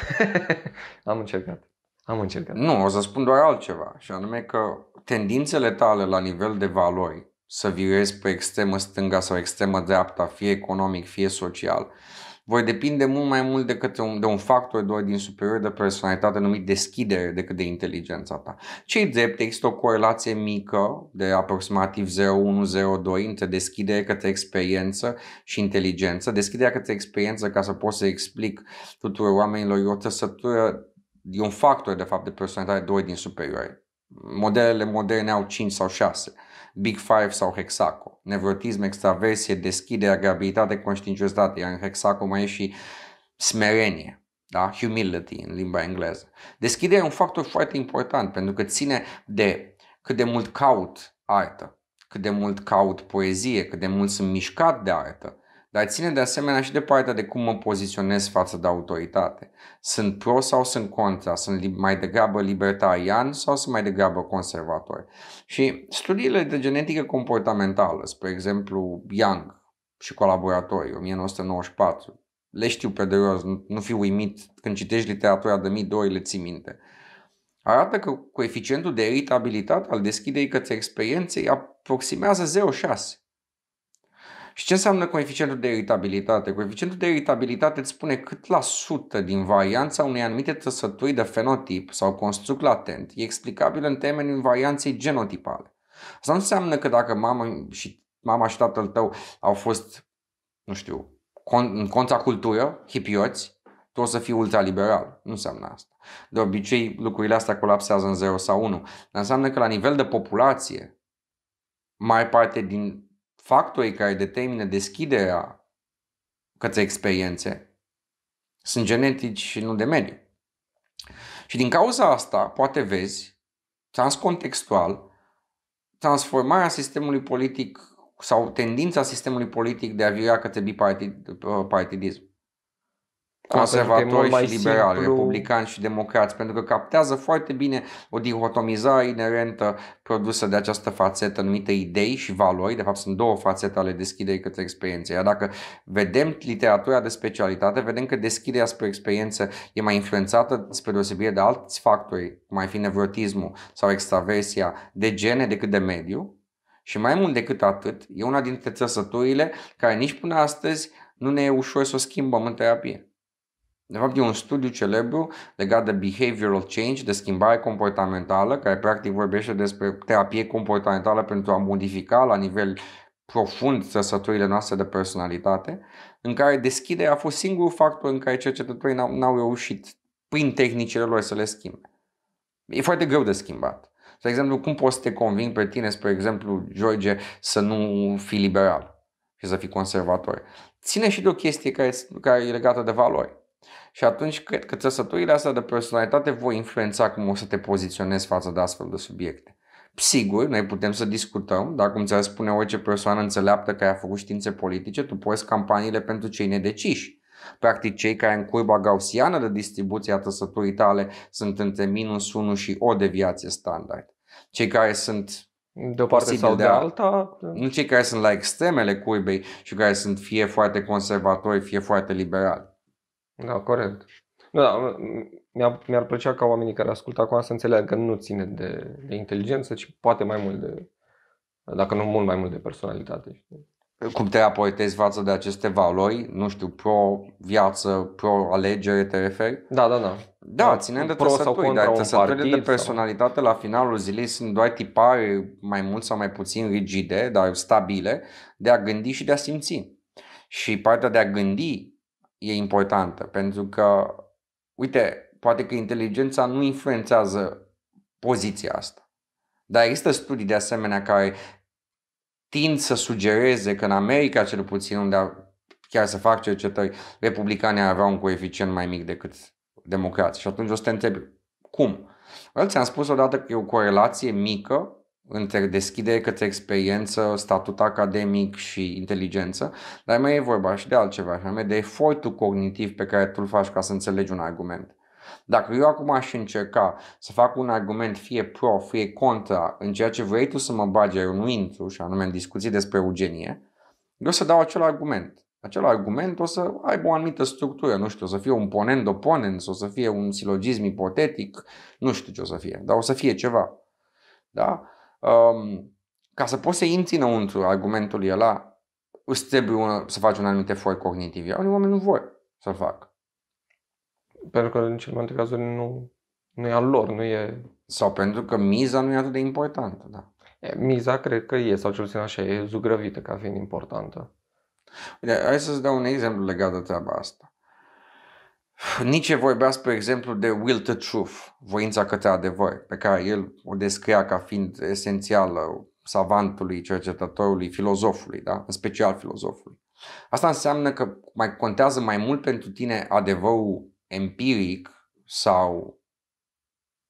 Am încercat. Am încercat. Nu, o să spun doar altceva, și anume că tendințele tale la nivel de valori să virezi pe extremă stânga sau extremă dreapta, fie economic, fie social. Voi depinde mult mai mult decât un, de un factor de din superior de personalitate numit deschidere decât de inteligența ta. Cei drept există o corelație mică de aproximativ 0,1-0,2 între deschidere către experiență și inteligență. Deschiderea către experiență, ca să pot să explic tuturor oamenilor, e o trăsătură, e un factor de fapt de personalitate de din superior. Modelele moderne au 5 sau 6. Big Five sau Hexaco. Nevrotism, extraversie, deschidere, agrabilitate, conștiinciozitate, iar în Hexaco mai e și smerenie. Da? Humility în limba engleză. Deschiderea e un factor foarte important pentru că ține de cât de mult caut artă, cât de mult caut poezie, cât de mult sunt mișcat de artă, dar ține de asemenea și de partea de cum mă poziționez față de autoritate. Sunt pro sau sunt contra? Sunt mai degrabă libertarian sau sunt mai degrabă conservator? Și studiile de genetică comportamentală, spre exemplu Young și colaboratorii, 1994, le știu pe de rost, nu fi uimit când citești literatura de mii de ori, le ții minte. Arată că coeficientul de eritabilitate al deschiderii către experiențe aproximează 0,6 și ce înseamnă coeficientul de iritabilitate? Coeficientul de iritabilitate îți spune cât la sută din varianța unei anumite trăsături de fenotip sau construct latent e explicabil în termenii varianței genotipale. Asta nu înseamnă că dacă mama și, mama și tatăl tău au fost, nu știu, con, în cultură, hipioți, tu o să fii ultraliberal. Nu înseamnă asta. De obicei, lucrurile astea colapsează în 0 sau 1. Dar înseamnă că la nivel de populație, mai parte din factorii care determină deschiderea către experiențe sunt genetici și nu de mediu. Și din cauza asta, poate vezi, transcontextual, transformarea sistemului politic sau tendința sistemului politic de a vira către bipartidism. Uh, conservatori mai și liberali, simplu... republicani și democrați, pentru că captează foarte bine o dihotomizare inerentă produsă de această fațetă numită idei și valori. De fapt, sunt două fațete ale deschiderii către experiențe. Iar dacă vedem literatura de specialitate, vedem că deschiderea spre experiență e mai influențată spre deosebire de alți factori, cum fi nevrotismul sau extraversia, de gene decât de mediu. Și mai mult decât atât, e una dintre țăsăturile care nici până astăzi nu ne e ușor să o schimbăm în terapie. De fapt, e un studiu celebru legat de behavioral change, de schimbare comportamentală, care practic vorbește despre terapie comportamentală pentru a modifica la nivel profund trăsăturile noastre de personalitate, în care deschiderea a fost singurul factor în care cercetătorii n-au, n-au reușit prin tehnicile lor să le schimbe. E foarte greu de schimbat. De exemplu, cum poți să te conving pe tine, spre exemplu, George, să nu fii liberal și să fii conservator? Ține și de o chestie care, care e legată de valori. Și atunci cred că țăsăturile astea de personalitate vor influența cum o să te poziționezi față de astfel de subiecte. Sigur, noi putem să discutăm, dar cum ți-ar spune orice persoană înțeleaptă care a făcut științe politice, tu poți campaniile pentru cei nedeciși. Practic, cei care în curba gaussiană de distribuție a trăsăturii tale sunt între minus 1 și o deviație standard. Cei care sunt de o parte sau de, de alta. Da. Nu cei care sunt la extremele curbei și care sunt fie foarte conservatori, fie foarte liberali. Da, corect. Da, mi-ar, mi plăcea ca oamenii care ascultă acum să înțeleagă că nu ține de, de inteligență, ci poate mai mult de, dacă nu mult mai mult de personalitate. Cum te apoietezi față de aceste valori, nu știu, pro-viață, pro-alegere te referi? Da, da, da. Da, da ținând de tăsături, dar tăsăturile de personalitate sau... la finalul zilei sunt doar tipare mai mult sau mai puțin rigide, dar stabile, de a gândi și de a simți. Și partea de a gândi e importantă, pentru că, uite, poate că inteligența nu influențează poziția asta. Dar există studii de asemenea care tind să sugereze că în America, cel puțin, unde chiar să fac cercetări, republicanii aveau un coeficient mai mic decât democrații. Și atunci o să te întreb, cum? Eu ți-am spus odată că e o corelație mică deschidere către experiență, statut academic și inteligență, dar mai e vorba și de altceva, și anume de efortul cognitiv pe care tu îl faci ca să înțelegi un argument. Dacă eu acum aș încerca să fac un argument fie pro, fie contra în ceea ce vrei tu să mă bagi, eu nu intru, și anume în discuții despre eugenie, eu o să dau acel argument. Acel argument o să aibă o anumită structură, nu știu, o să fie un ponent oponent, o să fie un silogism ipotetic, nu știu ce o să fie, dar o să fie ceva. Da? Um, ca să poți să intri înăuntru argumentul ăla, îți trebuie un, să faci un anumit efort cognitiv. Iar unii oameni nu vor să facă. Pentru că în cel mai multe cazuri nu, nu e al lor, nu e... Sau pentru că miza nu e atât de importantă, da. E, miza cred că e, sau cel puțin așa, e zugrăvită ca fiind importantă. Uite, hai să-ți dau un exemplu legat de treaba asta. Nici vorbea, spre exemplu, de will to truth, voința către adevăr, pe care el o descria ca fiind esențială savantului, cercetătorului, filozofului, da? în special filozofului. Asta înseamnă că mai contează mai mult pentru tine adevărul empiric sau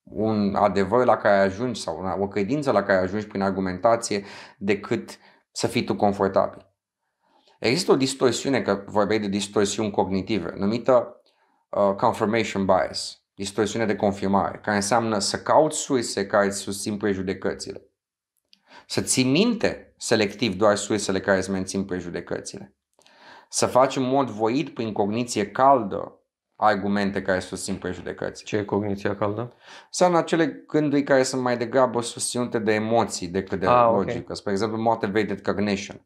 un adevăr la care ajungi sau o credință la care ajungi prin argumentație decât să fii tu confortabil. Există o distorsiune, că vorbeai de distorsiuni cognitive, numită Uh, confirmation bias, distorsiune de confirmare, care înseamnă să cauți surse care îți susțin prejudecățile. Să ții minte selectiv doar sursele care îți mențin prejudecățile. Să faci în mod voit, prin cogniție caldă, argumente care susțin prejudecăți. Ce e cogniția caldă? în acele gânduri care sunt mai degrabă susținute de emoții decât de ah, logică. Okay. Spre exemplu, motivated cognition.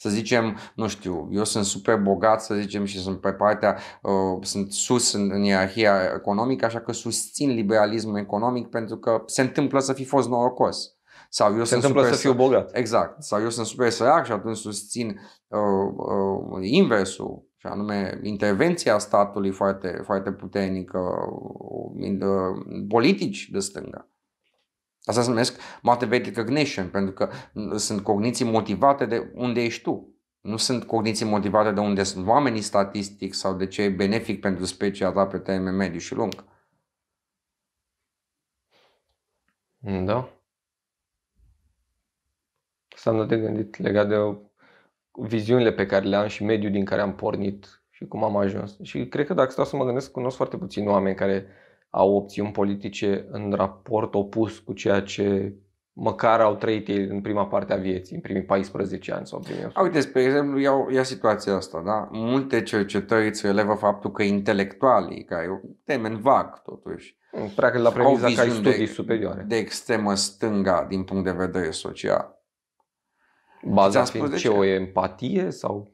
Să zicem, nu știu, eu sunt super bogat, să zicem, și sunt pe partea, uh, sunt sus în, în ierarhia economică, așa că susțin liberalismul economic pentru că se întâmplă să fi fost norocos. Sau eu se sunt întâmplă super să fiu bogat. Exact. Sau eu sunt super sărac și atunci susțin uh, uh, inversul și anume intervenția statului foarte, foarte puternică, politici de stânga. Asta se numesc motivated cognition, pentru că sunt cogniții motivate de unde ești tu. Nu sunt cogniții motivate de unde sunt oamenii statistic sau de ce e benefic pentru specia ta pe termen mediu și lung. Mm, da. Asta nu te gândit legat de viziunile pe care le am și mediul din care am pornit și cum am ajuns. Și cred că dacă stau să mă gândesc, cunosc foarte puțini oameni care au opțiuni politice în raport opus cu ceea ce măcar au trăit ei în prima parte a vieții, în primii 14 ani sau primii 100. Uite, spre exemplu, iau, ia situația asta, da? Multe cercetări îți relevă faptul că intelectualii, care e un temen vag totuși, Practic la premiza ca ai studii de, superioare. De extremă stânga din punct de vedere social. Baza fiind ce, o empatie sau?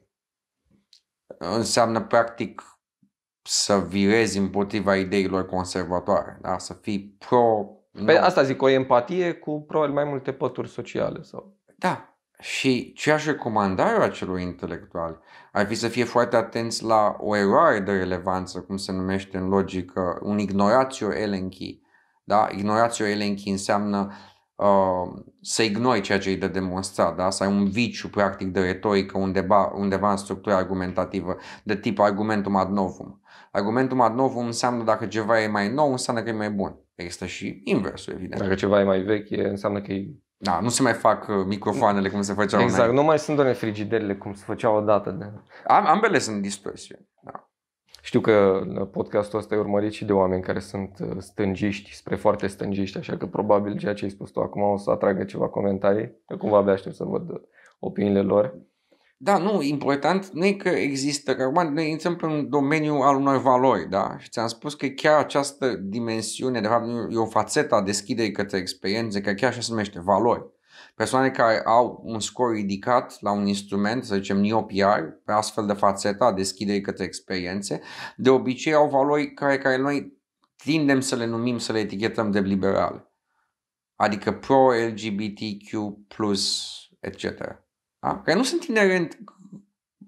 Înseamnă practic să virezi împotriva ideilor conservatoare, da? să fii pro... Pe nu. Păi asta zic, o empatie cu probabil mai multe pături sociale. sau. Da, și ce aș recomanda eu acelor intelectuali ar fi să fie foarte atenți la o eroare de relevanță, cum se numește în logică, un ignoratio elenchi. Da? Ignoratio elenchi înseamnă uh, să ignori ceea ce e de demonstrat, da? să ai un viciu practic de retorică undeva, undeva în structura argumentativă, de tip argumentum ad novum. Argumentul ad nou înseamnă dacă ceva e mai nou, înseamnă că e mai bun. Există și inversul, evident. Dacă ceva e mai vechi, înseamnă că e da, nu se mai fac uh, microfoanele cum se făceau Exact, înainte. nu mai sunt doar frigiderile cum se făceau odată. De... Am, ambele sunt distorsiuni. Da. Știu că uh, podcastul ăsta e urmărit și de oameni care sunt uh, stângiști, spre foarte stângiști, așa că probabil ceea ce ai spus tu acum o să atragă ceva comentarii. Eu cumva abia aștept să văd opiniile lor. Da, nu, important nu e că există, că acum noi intrăm în domeniul al unor valori, da? Și ți-am spus că chiar această dimensiune, de fapt, e o fațetă a deschiderii către experiențe, că chiar așa se numește valori. Persoane care au un scor ridicat la un instrument, să zicem NeoPR, pe astfel de fațetă a deschiderii către experiențe, de obicei au valori care, care noi tindem să le numim, să le etichetăm de liberale. Adică pro-LGBTQ+, etc. Da? Care nu sunt inerent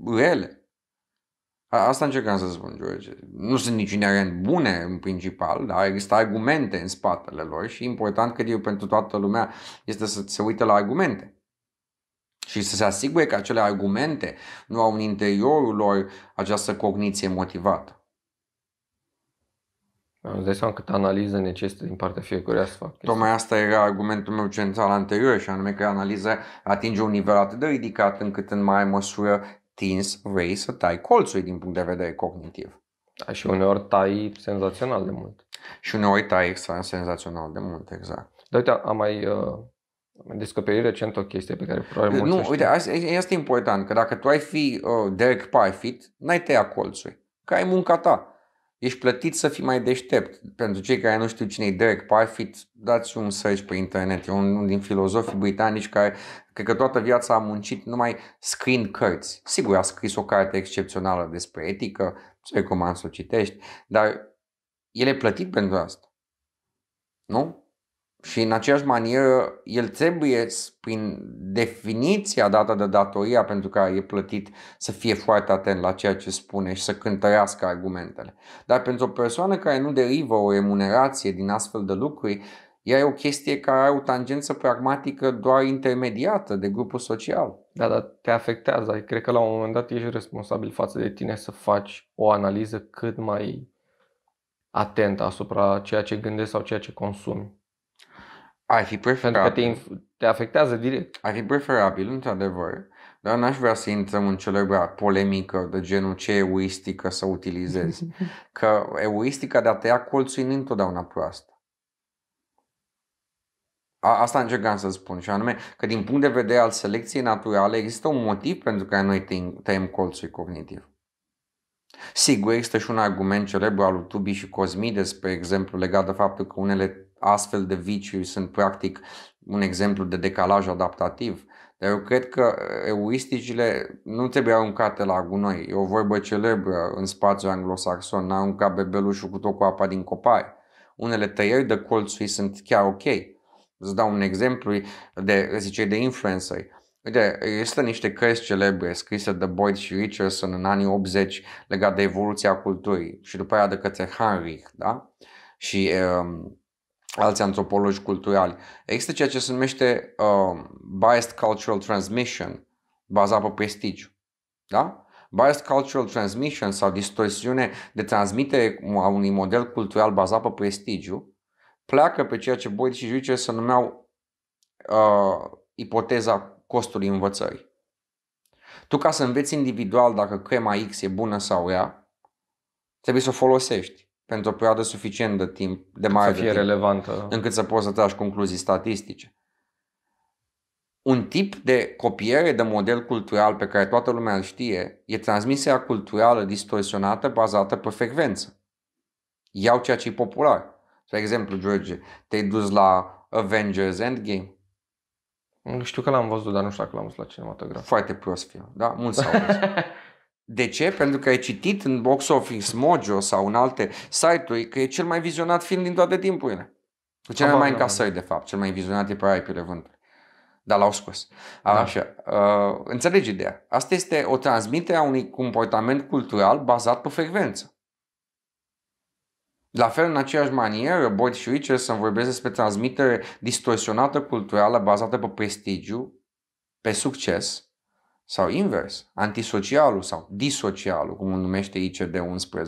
rele. Asta încercam să spun, George. Nu sunt nici inerent bune în principal, dar există argumente în spatele lor și important, cred eu, pentru toată lumea este să se uite la argumente. Și să se asigure că acele argumente nu au în interiorul lor această cogniție motivată. Am zis seama câtă analiză necesită din partea fiecăruia să fac. Tocmai asta era argumentul meu central anterior și anume că analiza atinge un nivel atât de ridicat încât în mai măsură tins vrei să tai colțul din punct de vedere cognitiv. Da, și uneori tai senzațional de mult. Și uneori tai extra senzațional de mult, exact. Dar uite, am mai uh, descoperit recent o chestie pe care probabil mulți Nu, uite, asta este important, că dacă tu ai fi uh, Derek Parfit, n-ai tăia colțuri, că ai munca ta ești plătit să fii mai deștept. Pentru cei care nu știu cine e Derek Parfit, dați un search pe internet. E unul din filozofii britanici care cred că toată viața a muncit numai scrind cărți. Sigur, a scris o carte excepțională despre etică, îți recomand să o citești, dar el e plătit pentru asta. Nu? Și în aceeași manieră, el trebuie, prin definiția dată de datoria pentru care e plătit, să fie foarte atent la ceea ce spune și să cântărească argumentele. Dar pentru o persoană care nu derivă o remunerație din astfel de lucruri, ea e o chestie care are o tangență pragmatică doar intermediată de grupul social. Da, dar te afectează. Cred că la un moment dat ești responsabil față de tine să faci o analiză cât mai atentă asupra ceea ce gândești sau ceea ce consumi. Ar fi preferabil. Pentru că te, te afectează direct. Ar fi preferabil, într-adevăr, dar n-aș vrea să intrăm în celebra polemică de genul ce euistică să utilizezi. Că euistica de a tăia colțul e întotdeauna proastă. A, asta încercam să spun și anume că din punct de vedere al selecției naturale există un motiv pentru care noi tăiem colțul cognitiv. Sigur, există și un argument celebru al lui Tubi și Cosmides, pe exemplu, legat de faptul că unele astfel de viciuri sunt practic un exemplu de decalaj adaptativ. Dar eu cred că uh, euisticile nu trebuie aruncate la gunoi. E o vorbă celebră în spațiul anglosaxon, n-a aruncat bebelușul cu tot cu apa din copai. Unele tăieri de colțuri sunt chiar ok. Îți dau un exemplu de, zice, de influencer. Uite, există niște cărți celebre scrise de Boyd și Richardson în anii 80 legate de evoluția culturii și după aia de către Heinrich, da? Și um, alți antropologi culturali. Există ceea ce se numește uh, biased cultural transmission, bazat pe prestigiu. Da? Biased cultural transmission sau distorsiune de transmitere a unui model cultural bazat pe prestigiu pleacă pe ceea ce Boyd și Juice se numeau uh, ipoteza costului învățării. Tu ca să înveți individual dacă crema X e bună sau ea, trebuie să o folosești pentru o perioadă suficient de timp, de mare să fie de timp, relevantă. încât să poți să tragi concluzii statistice. Un tip de copiere de model cultural pe care toată lumea îl știe e transmisia culturală distorsionată bazată pe frecvență. Iau ceea ce e popular. De exemplu, George, te-ai dus la Avengers Endgame? Știu că l-am văzut, dar nu știu dacă l-am văzut la cinematograf. Foarte prost film, da? Mulți s-au De ce? Pentru că ai citit în Box Office Mojo sau în alte site-uri că e cel mai vizionat film din toate timpurile. Cu cel mai încasări, da, da. de fapt. Cel mai vizionat e pe aia, pe vând. Dar l-au scos. da. Așa. Uh, înțelegi ideea. Asta este o transmitere a unui comportament cultural bazat pe frecvență. La fel, în aceeași manieră, Boyd și să vorbesc despre transmitere distorsionată culturală bazată pe prestigiu, pe succes, sau invers, antisocialul sau disocialul, cum îl numește ICD-11,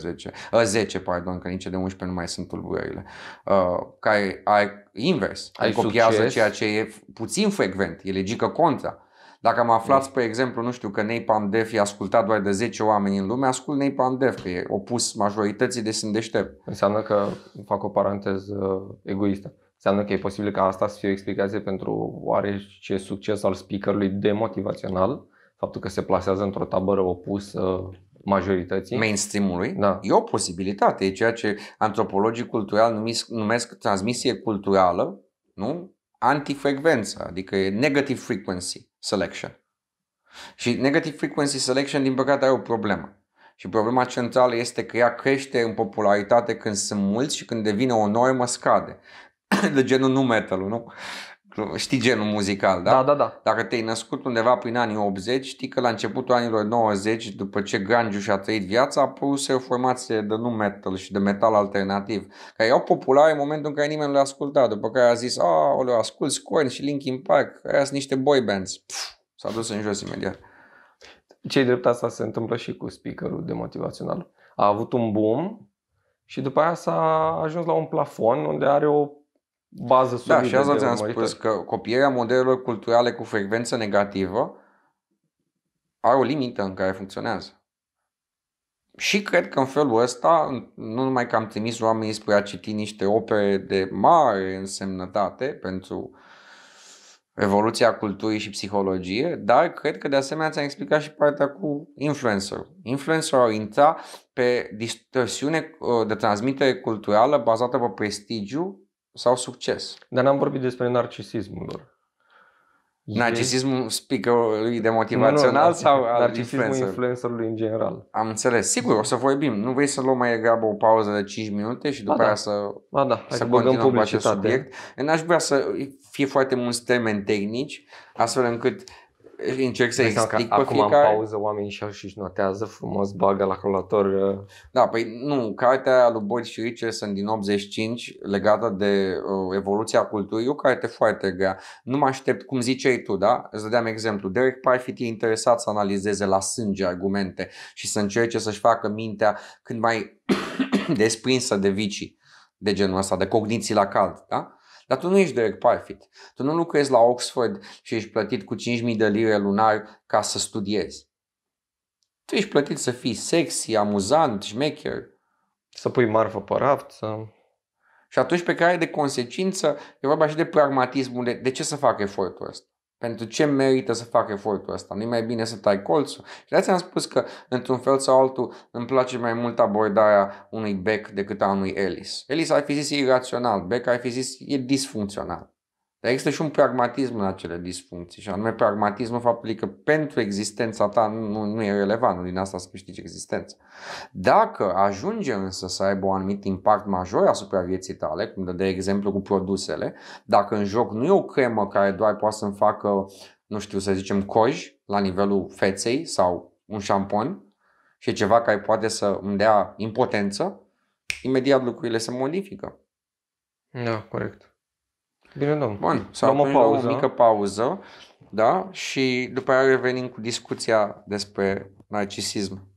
10, ă, pardon, că ICD-11 nu mai sunt tulburările, ă, care ai invers, ai copiază succes. ceea ce e puțin frecvent, e legică contra. Dacă am aflat, mm. spre exemplu, nu știu că Napalm Def e ascultat doar de 10 oameni în lume, ascult Napalm Def, că e opus majorității de sunt deștept. Înseamnă că, fac o paranteză ă, egoistă, înseamnă că e posibil ca asta să fie o explicație pentru oarece succes al speakerului demotivațional faptul că se plasează într-o tabără opusă majorității. Mainstream-ului. Da. E o posibilitate, e ceea ce antropologii culturali numesc, numesc transmisie culturală, nu? Antifrecvență, adică e negative frequency selection. Și negative frequency selection, din păcate, are o problemă. Și problema centrală este că ea crește în popularitate când sunt mulți și când devine o normă scade. De genul nu metalul, nu? Știi genul muzical, da? Da, da, da. Dacă te-ai născut undeva prin anii 80, știi că la începutul anilor 90, după ce grunge și-a trăit viața, a pus o formație de nu metal și de metal alternativ, care erau populare în momentul în care nimeni nu le asculta, după care a zis, a, o le ascult Scorn și Linkin Park, aia sunt niște boy bands. s-a dus în jos imediat. Cei drept asta se întâmplă și cu speakerul de motivațional. A avut un boom și după aia s-a ajuns la un plafon unde are o bază da, solidă. Da, și asta ți-am spus că copierea modelelor culturale cu frecvență negativă are o limită în care funcționează. Și cred că în felul ăsta, nu numai că am trimis oamenii spre a citi niște opere de mare însemnătate pentru evoluția culturii și psihologie, dar cred că de asemenea ți-am explicat și partea cu influencer. Influencerul au intrat pe distorsiune uh, de transmitere culturală bazată pe prestigiu sau succes. Dar n-am vorbit despre narcisismul lor. Narcisismul speaker-ului de motivațional sau al Narcisismul influencer? influencerului în general. Am înțeles. Sigur, o să vorbim. Nu vrei să luăm mai degrabă o pauză de 5 minute și după aceea da. să, ba, da. Hai să continuăm cu acest subiect? N-aș vrea să fie foarte mulți termeni tehnici, astfel încât încerc să explic pe Acum fiecare. în pauză oamenii și și notează frumos, bagă la calculator. Uh. Da, păi nu, cartea lui Boyd și sunt din 85 legată de uh, evoluția culturii, o carte foarte grea. Nu mă aștept, cum ziceai tu, da? Îți dădeam exemplu. Derek Parfit e interesat să analizeze la sânge argumente și să încerce să-și facă mintea când mai desprinsă de vicii de genul ăsta, de cogniții la cald, da? Dar tu nu ești direct Parfit. Tu nu lucrezi la Oxford și ești plătit cu 5.000 de lire lunar ca să studiezi. Tu ești plătit să fii sexy, amuzant, șmecher. Să pui marfă pe raft, să... Și atunci pe care de consecință e vorba și de pragmatismul de, de ce să fac efortul ăsta. Pentru ce merită să fac efortul ăsta? Nu-i mai bine să tai colțul? Și de am spus că, într-un fel sau altul, îmi place mai mult abordarea unui Beck decât a unui Ellis. Ellis ar fi zis irațional, Beck ar fi zis e disfuncțional. Dar există și un pragmatism în acele disfuncții și anume pragmatismul faptului că pentru existența ta nu, nu e relevant, nu din asta să câștigi existența. Dacă ajunge însă să aibă un anumit impact major asupra vieții tale, cum de, de exemplu cu produsele, dacă în joc nu e o cremă care doar poate să-mi facă, nu știu, să zicem coj la nivelul feței sau un șampon și e ceva care poate să îmi dea impotență, imediat lucrurile se modifică. Da, corect. Bine, domn. Bun, să o, pauză. mică pauză da? și după aia revenim cu discuția despre narcisism.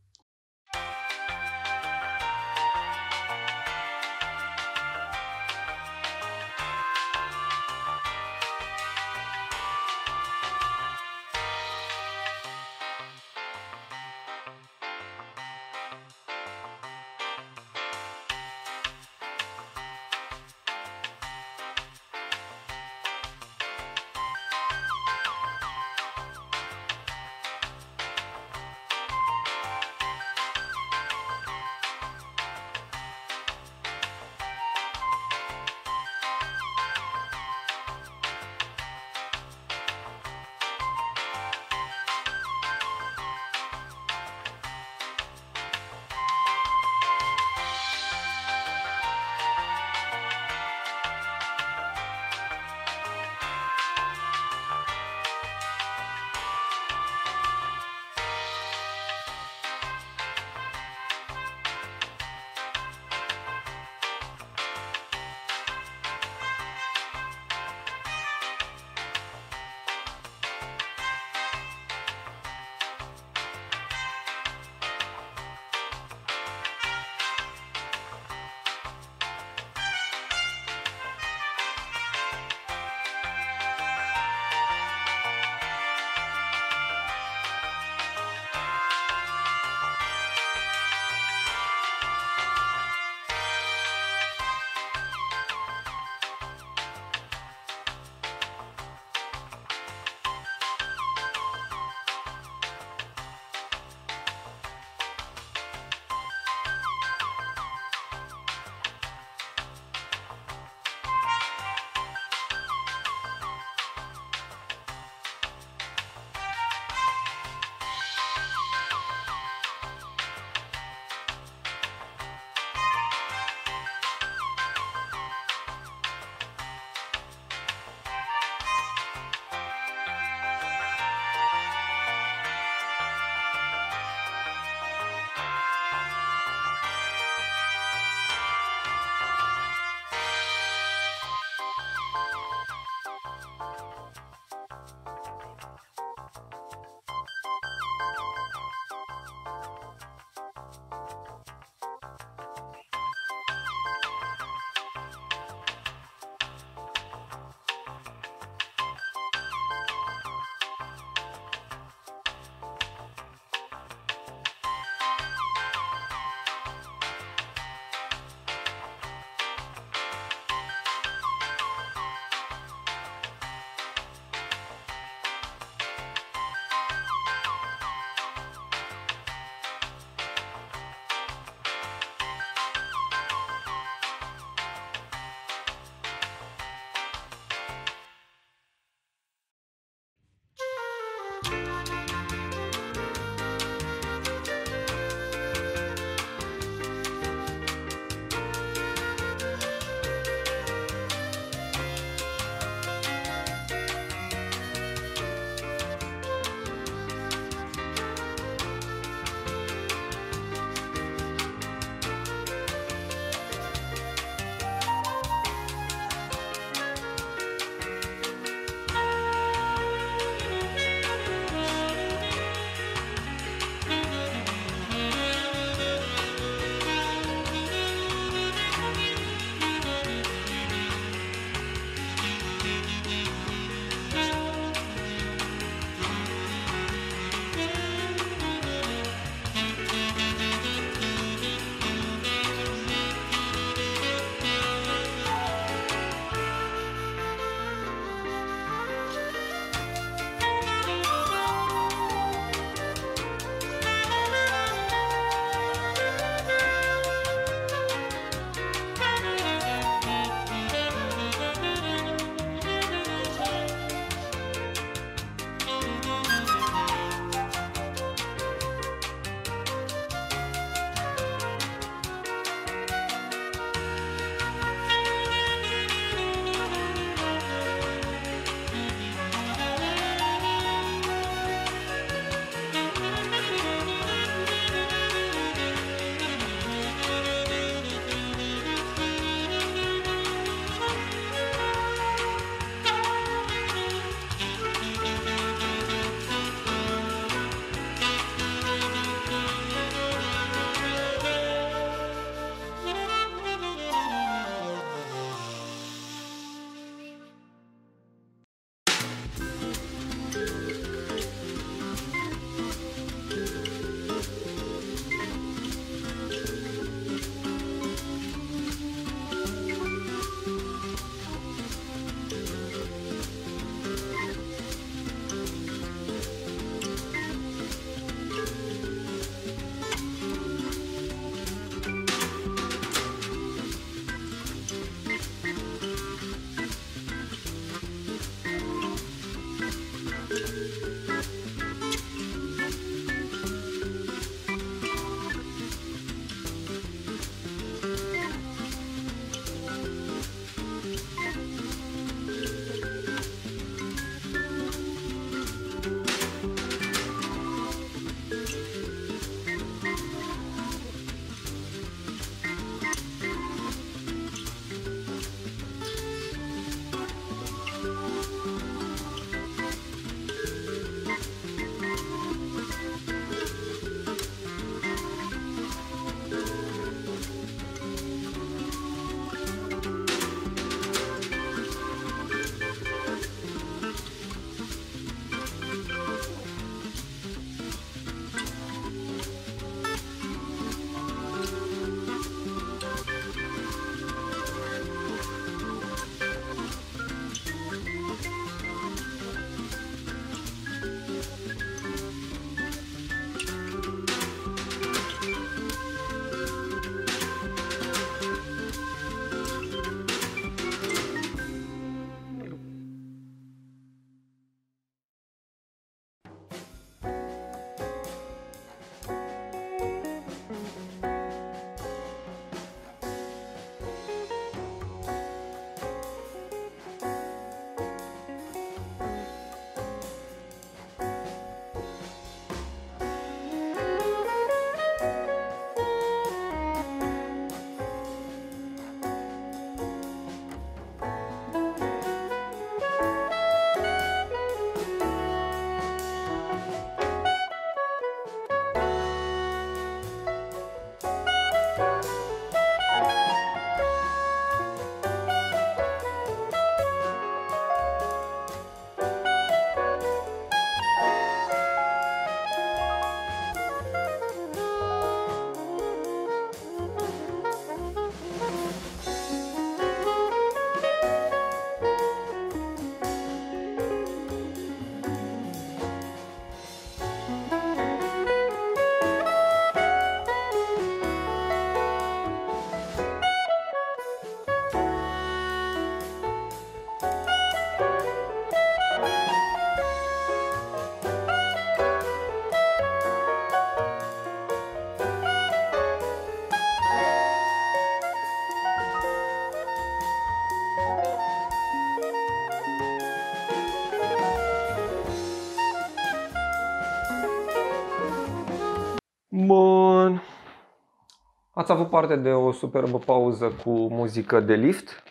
Ați avut parte de o superbă pauză cu muzică de lift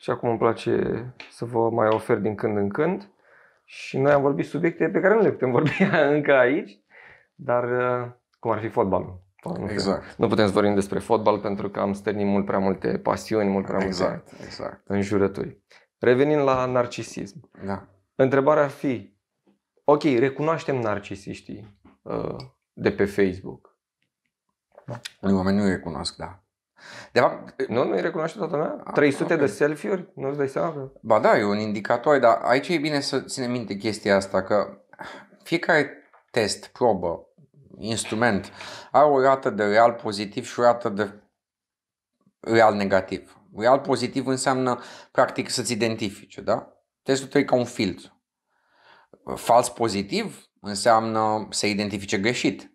și acum îmi place să vă mai ofer din când în când. Și noi am vorbit subiecte pe care nu le putem vorbi încă aici, dar uh, cum ar fi fotbalul. Exact. Nu putem să vorbim despre fotbal pentru că am stărnit mult prea multe pasiuni, mult prea exact, multe exact, exact. înjurături. Revenind la narcisism. Da. Întrebarea ar fi, ok, recunoaștem narcisiștii uh, de pe Facebook, da. În momentul nu recunosc, da. De fapt, nu, nu-i recunoaște toată lumea? 300 okay. de selfie-uri? Nu-ți dai seama? Că... Ba da, e un indicator, dar aici e bine să ținem minte chestia asta, că fiecare test, probă, instrument are o rată de real pozitiv și o rată de real negativ. Real pozitiv înseamnă, practic, să-ți identifice, da? Testul tău e ca un filtru. Fals pozitiv înseamnă să identifice greșit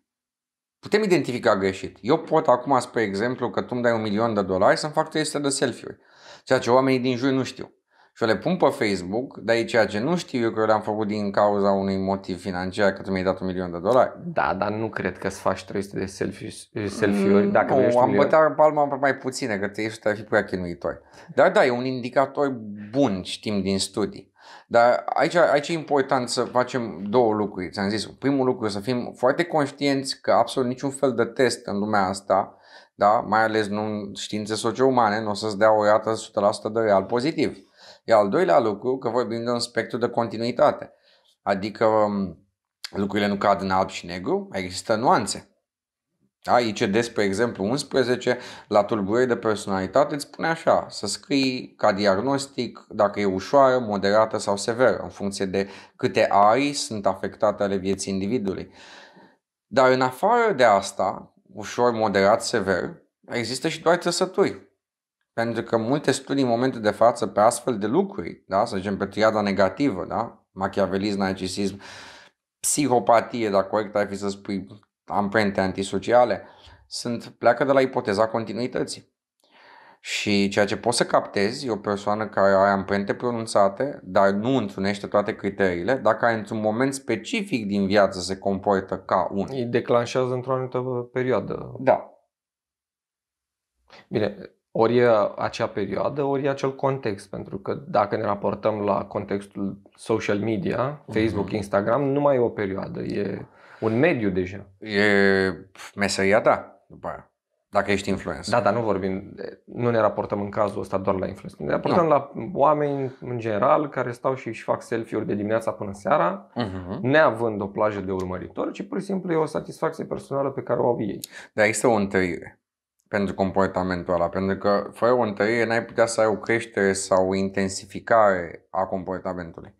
putem identifica greșit. Eu pot acum, spre exemplu, că tu îmi dai un milion de dolari să-mi fac 300 de selfie-uri, ceea ce oamenii din jur nu știu. Și eu le pun pe Facebook, dar e ceea ce nu știu eu că eu le-am făcut din cauza unui motiv financiar că tu mi-ai dat un milion de dolari. Da, dar nu cred că să faci 300 de selfie-uri, selfie-uri mm, dacă nu, am bătea palma pe mai puține, că 300 ar fi prea chinuitor. Dar da, e un indicator bun, știm din studii. Dar aici, aici e important să facem două lucruri. Ți-am zis, primul lucru să fim foarte conștienți că absolut niciun fel de test în lumea asta, da? mai ales nu științe socio-umane, nu o să-ți dea o rată 100% de real pozitiv. Iar al doilea lucru, că vorbim de un spectru de continuitate. Adică mm, lucrurile nu cad în alb și negru, există nuanțe. Da? ICD, spre exemplu, 11, la tulburări de personalitate îți spune așa, să scrii ca diagnostic dacă e ușoară, moderată sau severă, în funcție de câte ai, sunt afectate ale vieții individului. Dar în afară de asta, ușor, moderat, sever, există și doar trăsături. Pentru că multe studii în momentul de față pe astfel de lucruri, da? să zicem pe triada negativă, da? machiavelism, narcisism, psihopatie, dacă corect ar fi să spui amprente antisociale, sunt, pleacă de la ipoteza continuității. Și ceea ce poți să captezi e o persoană care are amprente pronunțate, dar nu întrunește toate criteriile, dacă într-un moment specific din viață se comportă ca un. Îi declanșează într-o anumită perioadă. Da. Bine, ori e acea perioadă, ori e acel context, pentru că dacă ne raportăm la contextul social media, mhm. Facebook, Instagram, nu mai e o perioadă, e un mediu deja. E meseria ta după aia. Dacă ești influencer. Da, dar nu vorbim, nu ne raportăm în cazul ăsta doar la influencer. Ne raportăm nu. la oameni în general care stau și își fac selfie-uri de dimineața până seara, uh-huh. neavând o plajă de urmăritori, ci pur și simplu e o satisfacție personală pe care o au ei. Dar există o întărire pentru comportamentul ăla, pentru că fără o întărire n-ai putea să ai o creștere sau o intensificare a comportamentului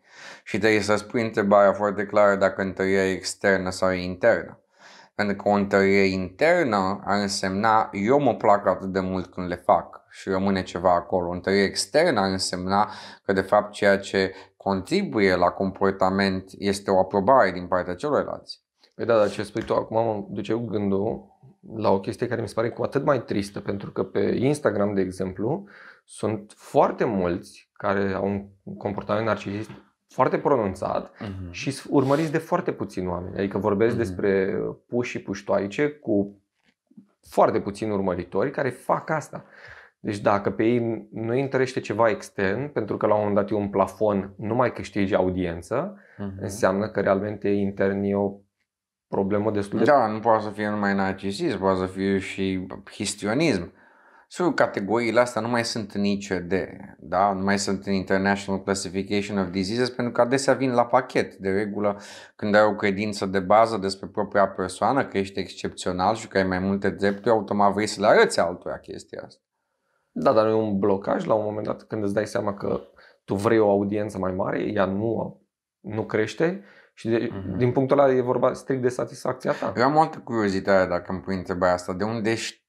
și trebuie să spui întrebarea foarte clară dacă e externă sau e internă. Pentru că o întărire internă ar însemna eu mă plac atât de mult când le fac și rămâne ceva acolo. O întărire externă ar însemna că de fapt ceea ce contribuie la comportament este o aprobare din partea celorlalți. Păi da, dar ce spui tu acum mă duce gândul la o chestie care mi se pare cu atât mai tristă, pentru că pe Instagram, de exemplu, sunt foarte mulți care au un comportament narcisist foarte pronunțat uh-huh. și urmăriți de foarte puțini oameni. Adică vorbesc uh-huh. despre puși și puștoaice cu foarte puțini urmăritori care fac asta. Deci dacă pe ei nu întărește ceva extern, pentru că la un moment dat e un plafon, nu mai câștigi audiență, uh-huh. înseamnă că realmente intern e o problemă destul de... Da, nu poate să fie numai narcisism, poate să fie și histionism. Sigur, categoriile astea nu mai sunt în ICD, da? nu mai sunt în International Classification of Diseases, pentru că adesea vin la pachet. De regulă, când ai o credință de bază despre propria persoană, că ești excepțional și că ai mai multe drepturi, automat vrei să le arăți altora chestia asta. Da, dar e un blocaj la un moment dat când îți dai seama că tu vrei o audiență mai mare, ea nu, nu crește și de, mm-hmm. din punctul ăla e vorba strict de satisfacția ta. Eu am o altă curiozitate dacă îmi pui întrebarea asta. De unde știi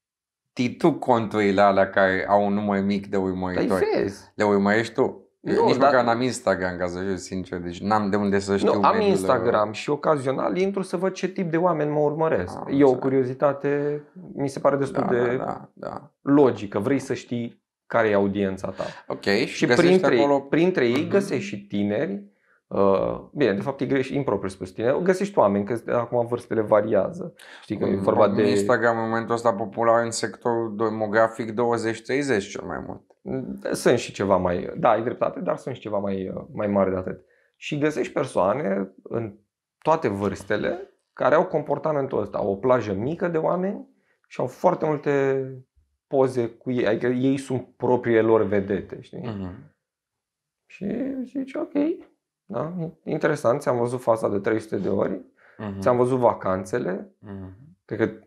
știi tu conturile alea care au un număr mic de urmăritori. Păi Le urmărești tu. Nu, Nici dar... măcar n-am Instagram, ca să fiu sincer, deci n-am de unde să știu. Nu, am Instagram și ocazional intru să văd ce tip de oameni mă urmăresc. Am e o curiozitate, mi se pare destul da, de da, da, da, logică. Vrei să știi care e audiența ta. Ok, și, și printre, acolo... printre ei mhm. găsești și tineri Uh, bine, de fapt e greș, impropriu spus tine. Găsești oameni, că acum vârstele variază. Știi că e vorba de... Instagram în momentul ăsta popular în sectorul demografic 20-30 cel mai mult. Mm, sunt și ceva mai... Da, ai dreptate, dar sunt și ceva mai, uh, mai mare de atât. Și găsești persoane în toate vârstele care au comportamentul ăsta. Au o plajă mică de oameni și au foarte multe poze cu ei. Adică ei sunt propriile lor vedete, știi? Uh-huh. Și zici, ok, da? Interesant, ți-am văzut fața de 300 de ori, uh-huh. ți-am văzut vacanțele. Uh-huh. Cred că...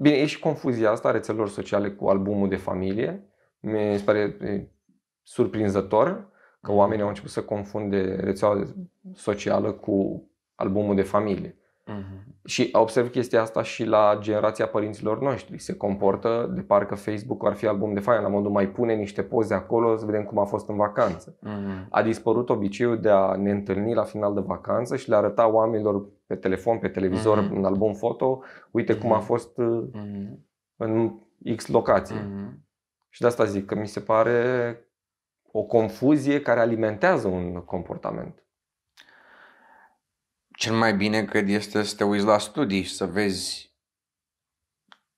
Bine, e și confuzia asta a rețelelor sociale cu albumul de familie. Mi se pare surprinzător că mhm. oamenii au început să confunde rețeaua socială cu albumul de familie. Mhm. Și observ chestia asta și la generația părinților noștri. Se comportă de parcă Facebook ar fi album de faină, la modul mai pune niște poze acolo să vedem cum a fost în vacanță. Uh-huh. A dispărut obiceiul de a ne întâlni la final de vacanță și le arăta oamenilor pe telefon, pe televizor, mhm. uh-huh. în album foto, uite uh-huh. cum a fost uh-huh. în X locație. Uh-huh. Și de asta zic că mi se pare o confuzie care alimentează un comportament cel mai bine cred este să te uiți la studii și să vezi,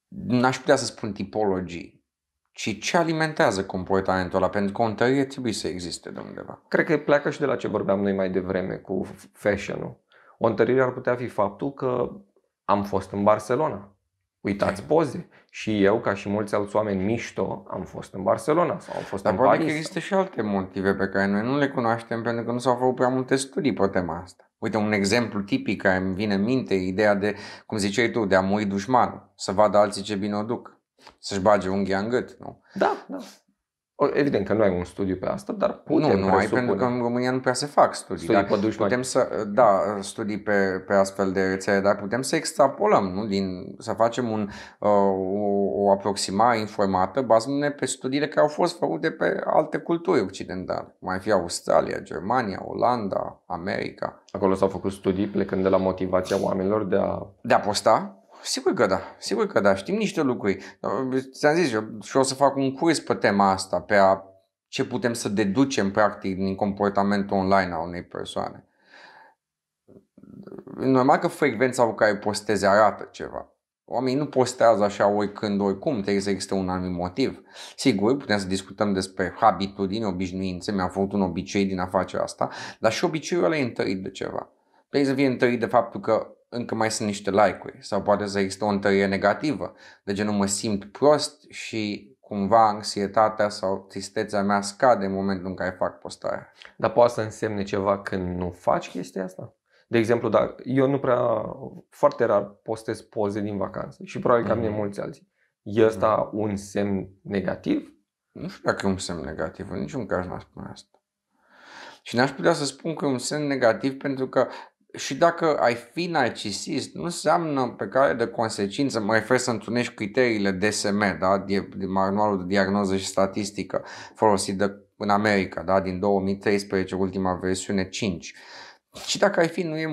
n-aș putea să spun tipologii, ci ce alimentează comportamentul ăla, pentru că o întărie trebuie să existe de undeva. Cred că pleacă și de la ce vorbeam noi mai devreme cu fashion-ul. O întărire ar putea fi faptul că am fost în Barcelona. Uitați poze. Și eu, ca și mulți alți oameni mișto, am fost în Barcelona sau am fost Dar în poate Paris. Că există și alte motive pe care noi nu le cunoaștem pentru că nu s-au făcut prea multe studii pe tema asta. Uite, un exemplu tipic care îmi vine în minte, ideea de, cum ziceai tu, de a mui dușmanul, să vadă alții ce bine o duc, să-și bage unghia în gât, nu? Da, da. Evident că nu ai un studiu pe asta, dar putem Nu, nu ai, pentru că în România nu prea se fac studii. studii dar putem mai... să, da, studii pe, pe astfel de rețele, dar putem să extrapolăm, nu? Din, să facem un, uh, o, o aproximare informată bazându-ne pe studiile care au fost făcute pe alte culturi occidentale, Mai fi Australia, Germania, Olanda, America. Acolo s-au făcut studii plecând de la motivația oamenilor de a... De a posta? Sigur că da, sigur că da, știm niște lucruri. Ți-am zis, eu, și o să fac un curs pe tema asta, pe a ce putem să deducem practic din comportamentul online a unei persoane. Normal că frecvența cu care postezi arată ceva. Oamenii nu postează așa oricând, oricum, trebuie să existe un anumit motiv. Sigur, putem să discutăm despre habitudini, obișnuințe, mi-a făcut un obicei din a face asta, dar și obiceiul ăla e întărit de ceva. Trebuie să fie întărit de faptul că încă mai sunt niște like-uri sau poate să există o întărire negativă, de genul mă simt prost și cumva anxietatea sau tristețea mea scade în momentul în care fac postarea. Dar poate să însemne ceva când nu faci chestia asta? De exemplu, dar eu nu prea, foarte rar postez poze din vacanță și probabil că am mm-hmm. mulți alții. E asta mm-hmm. un semn negativ? Nu știu dacă e un semn negativ, în niciun caz n-aș spune asta. Și n-aș putea să spun că e un semn negativ pentru că și dacă ai fi narcisist, nu înseamnă pe care de consecință, mă refer să întunești criteriile DSM, da? din manualul de diagnoză și statistică folosit de, în America, da? din 2013, ultima versiune 5. Și dacă ai fi, nu e,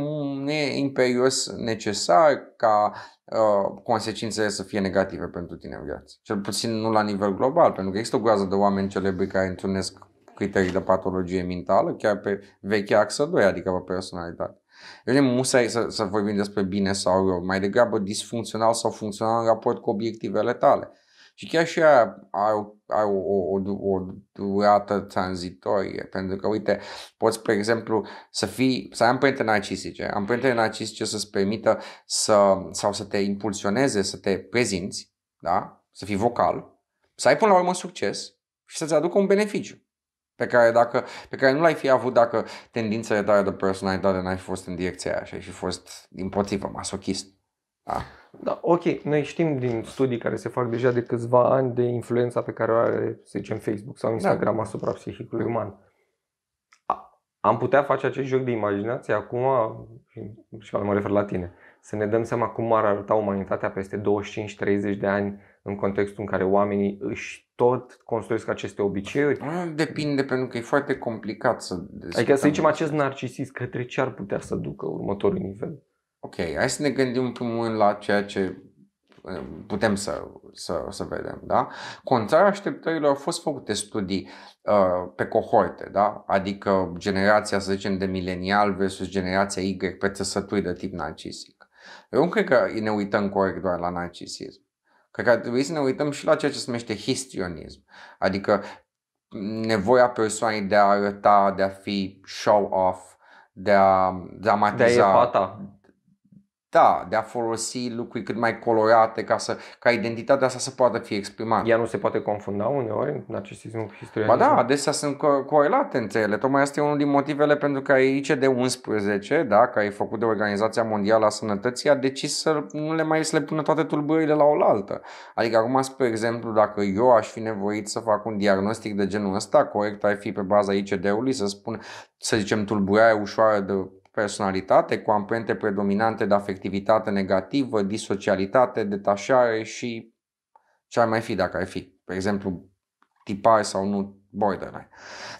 nu e imperios necesar ca uh, consecințele să fie negative pentru tine în viață. Cel puțin nu la nivel global, pentru că există o groază de oameni celebri care întunesc criterii de patologie mentală, chiar pe vechea axă 2, adică pe personalitate. Eu nu să, să vorbim despre bine sau rău, mai degrabă disfuncțional sau funcțional în raport cu obiectivele tale. Și chiar și aia are, ai o, o, o, o durată tranzitorie, pentru că, uite, poți, pe exemplu, să fii, să ai amprente narcisice. Amprente narcisice să-ți permită să, sau să te impulsioneze, să te prezinți, da? să fii vocal, să ai până la urmă succes și să-ți aducă un beneficiu pe care, dacă, pe care nu l-ai fi avut dacă de tare de personalitate n-ai fi fost în direcția aia și ai fi fost, din potrivă, masochist. Da. da, ok. Noi știm din studii care se fac deja de câțiva ani de influența pe care o are, să zicem, Facebook sau da. Instagram da. asupra psihicului uman. Am putea face acest joc de imaginație acum, și mă refer la tine, să ne dăm seama cum ar arăta umanitatea peste 25-30 de ani în contextul în care oamenii își tot construiesc aceste obiceiuri? Depinde, pentru că e foarte complicat să Adică să zicem acest narcisist către ce ar putea să ducă următorul nivel? Ok, hai să ne gândim în primul rând la ceea ce uh, putem să, să, să vedem. Da? Contrar așteptărilor au fost făcute studii uh, pe cohorte, da? adică generația, să zicem, de milenial versus generația Y pe țesături de tip narcisic. Eu nu cred că ne uităm corect doar la narcisism. Cred că ar trebui să ne uităm și la ceea ce se numește histrionism, adică nevoia persoanei de a arăta, de a fi show-off, de a dramatiza. De a fata exista, da, de a folosi lucruri cât mai colorate ca, să, ca identitatea asta să poată fi exprimată. Ea nu se poate confunda uneori, în narcisismul cu istoria. Ba da, adesea sunt corelate între ele. Tocmai asta e unul din motivele pentru care de 11 da, care e făcut de Organizația Mondială a Sănătății, a decis să nu le mai să le pună toate tulburările la oaltă. Adică acum, spre exemplu, dacă eu aș fi nevoit să fac un diagnostic de genul ăsta, corect ar fi pe baza ICD-ului să spun, să zicem, tulburare ușoară de personalitate cu amprente predominante de afectivitate negativă, disocialitate, detașare și ce ar mai fi dacă ar fi. De exemplu, tipare sau nu borderline.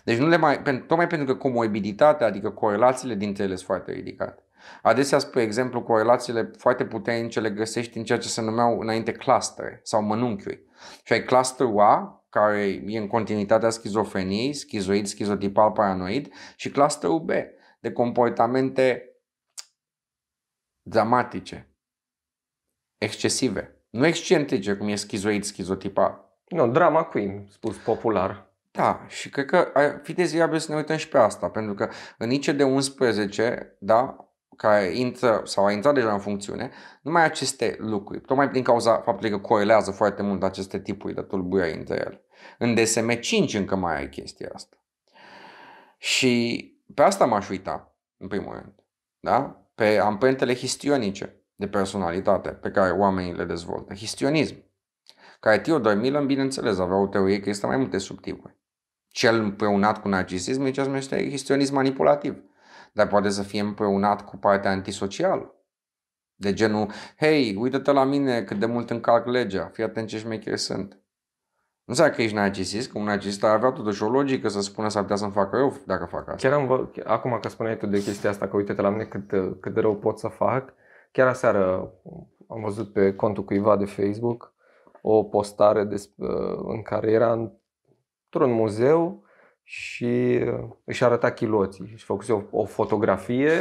Deci nu le mai, tocmai pentru că comorbiditatea, adică corelațiile dintre ele sunt foarte ridicate. Adesea, spre exemplu, corelațiile foarte puternice le găsești în ceea ce se numeau înainte clustere sau mănunchiuri. Și ai clusterul A, care e în continuitatea schizofreniei, schizoid, schizotipal, paranoid, și clusterul B, de comportamente dramatice, excesive. Nu excentrice, cum e schizoid, schizotipa. Nu, drama queen, spus popular. Da, și cred că ar fi deziabil să ne uităm și pe asta, pentru că în de 11, da, care intră sau a intrat deja în funcțiune, numai aceste lucruri, tocmai din cauza faptului că corelează foarte mult aceste tipuri de tulburări între ele. În DSM-5 încă mai ai chestia asta. Și pe asta m-aș uita, în primul rând. Da? Pe amprentele histionice de personalitate pe care oamenii le dezvoltă. Histionism. Care Theodor Milan, bineînțeles, avea o teorie că este mai multe subtipuri. Cel împreunat cu narcisism, e deci ce se numește histionism manipulativ. Dar poate să fie împreunat cu partea antisocială. De genul, hei, uită-te la mine cât de mult încalc legea, fii atent ce șmecheri sunt. Nu înseamnă că ești narcisist, că un narcisist ar avea totuși o logică să spună să ar putea să-mi facă eu dacă fac asta. Chiar am vă, acum că spuneai tu de chestia asta, că uite-te la mine cât, cât de rău pot să fac, chiar aseară am văzut pe contul cuiva de Facebook o postare despre, uh, în care era într-un muzeu și uh, își arăta chiloții și făcuse o, o fotografie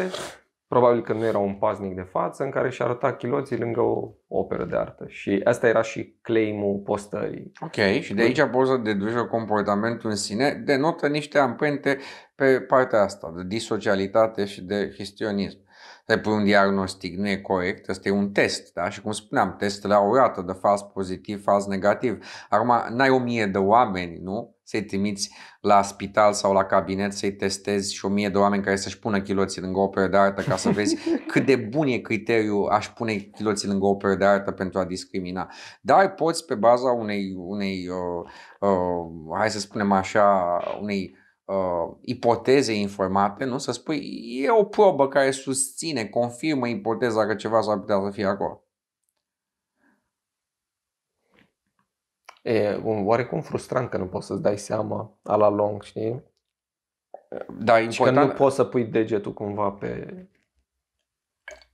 Probabil că nu era un paznic de față în care și arăta chiloții lângă o operă de artă. Și asta era și claimul postării. Ok, și de aici poți să deduci comportamentul în sine denotă niște amprente pe partea asta, de disocialitate și de histionism. Te pui un diagnostic, nu e corect, ăsta e un test, da? Și cum spuneam, testele au o rată de fals pozitiv, fals negativ. Acum, n-ai o mie de oameni, nu? să-i trimiți la spital sau la cabinet să-i testezi și o mie de oameni care să-și pună chiloții lângă o de artă ca să vezi cât de bun e criteriul aș pune chiloții lângă o de artă pentru a discrimina. Dar poți pe baza unei, unei uh, uh, hai să spunem așa, unei uh, ipoteze informate, nu? Să spui, e o probă care susține, confirmă ipoteza că ceva s-ar putea să fie acolo. e un oarecum frustrant că nu poți să-ți dai seama a la lung, știi? Da, important... Și că nu poți să pui degetul cumva pe,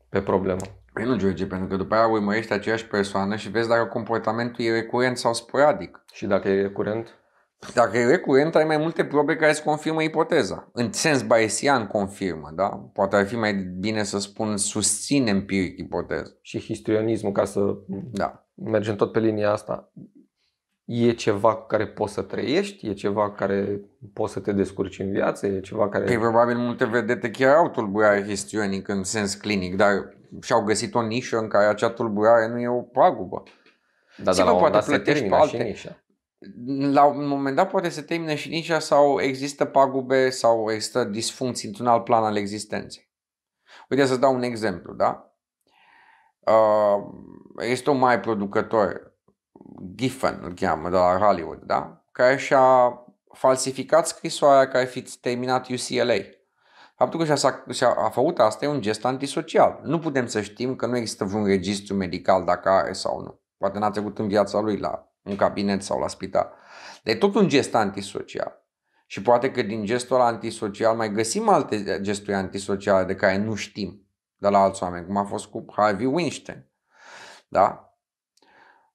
pe problemă. Păi nu, George, pentru că după aia urmărești aceeași persoană și vezi dacă comportamentul e recurent sau sporadic. Și dacă e recurent? Dacă e recurent, ai mai multe probe care îți confirmă ipoteza. În sens bayesian confirmă, da? Poate ar fi mai bine să spun susține empiric ipoteza. Și histrionismul, ca să da. mergem tot pe linia asta e ceva cu care poți să trăiești, e ceva cu care poți să te descurci în viață, e ceva care... Păi probabil multe vedete chiar au tulburare histrionică în sens clinic, dar și-au găsit o nișă în care acea tulburare nu e o pagubă. Da, Sigur, dar la poate plătești pe alte. Și nișa. La un moment dat poate să termine și nișa sau există pagube sau există disfuncții într-un alt plan al existenței. Uite să-ți dau un exemplu, da? Uh, este un mai producător Giffen, îl cheamă, de la Hollywood, da? care și-a falsificat scrisoarea care fi terminat UCLA. Faptul că și-a, a făcut asta e un gest antisocial. Nu putem să știm că nu există vreun registru medical dacă are sau nu. Poate n-a trecut în viața lui la un cabinet sau la spital. Dar deci e tot un gest antisocial. Și poate că din gestul ăla antisocial mai găsim alte gesturi antisociale de care nu știm de la alți oameni, cum a fost cu Harvey Weinstein. Da?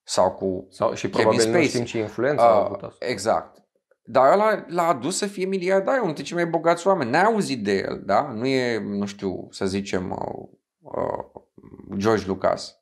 sau cu sau, și Kevin probabil Spacey. nu știm ce influență uh, a avut asta. Exact. Dar ăla l-a adus să fie miliardar, unul dintre cei mai bogați oameni. N-ai auzit de el, da? Nu e, nu știu, să zicem, uh, uh, George Lucas.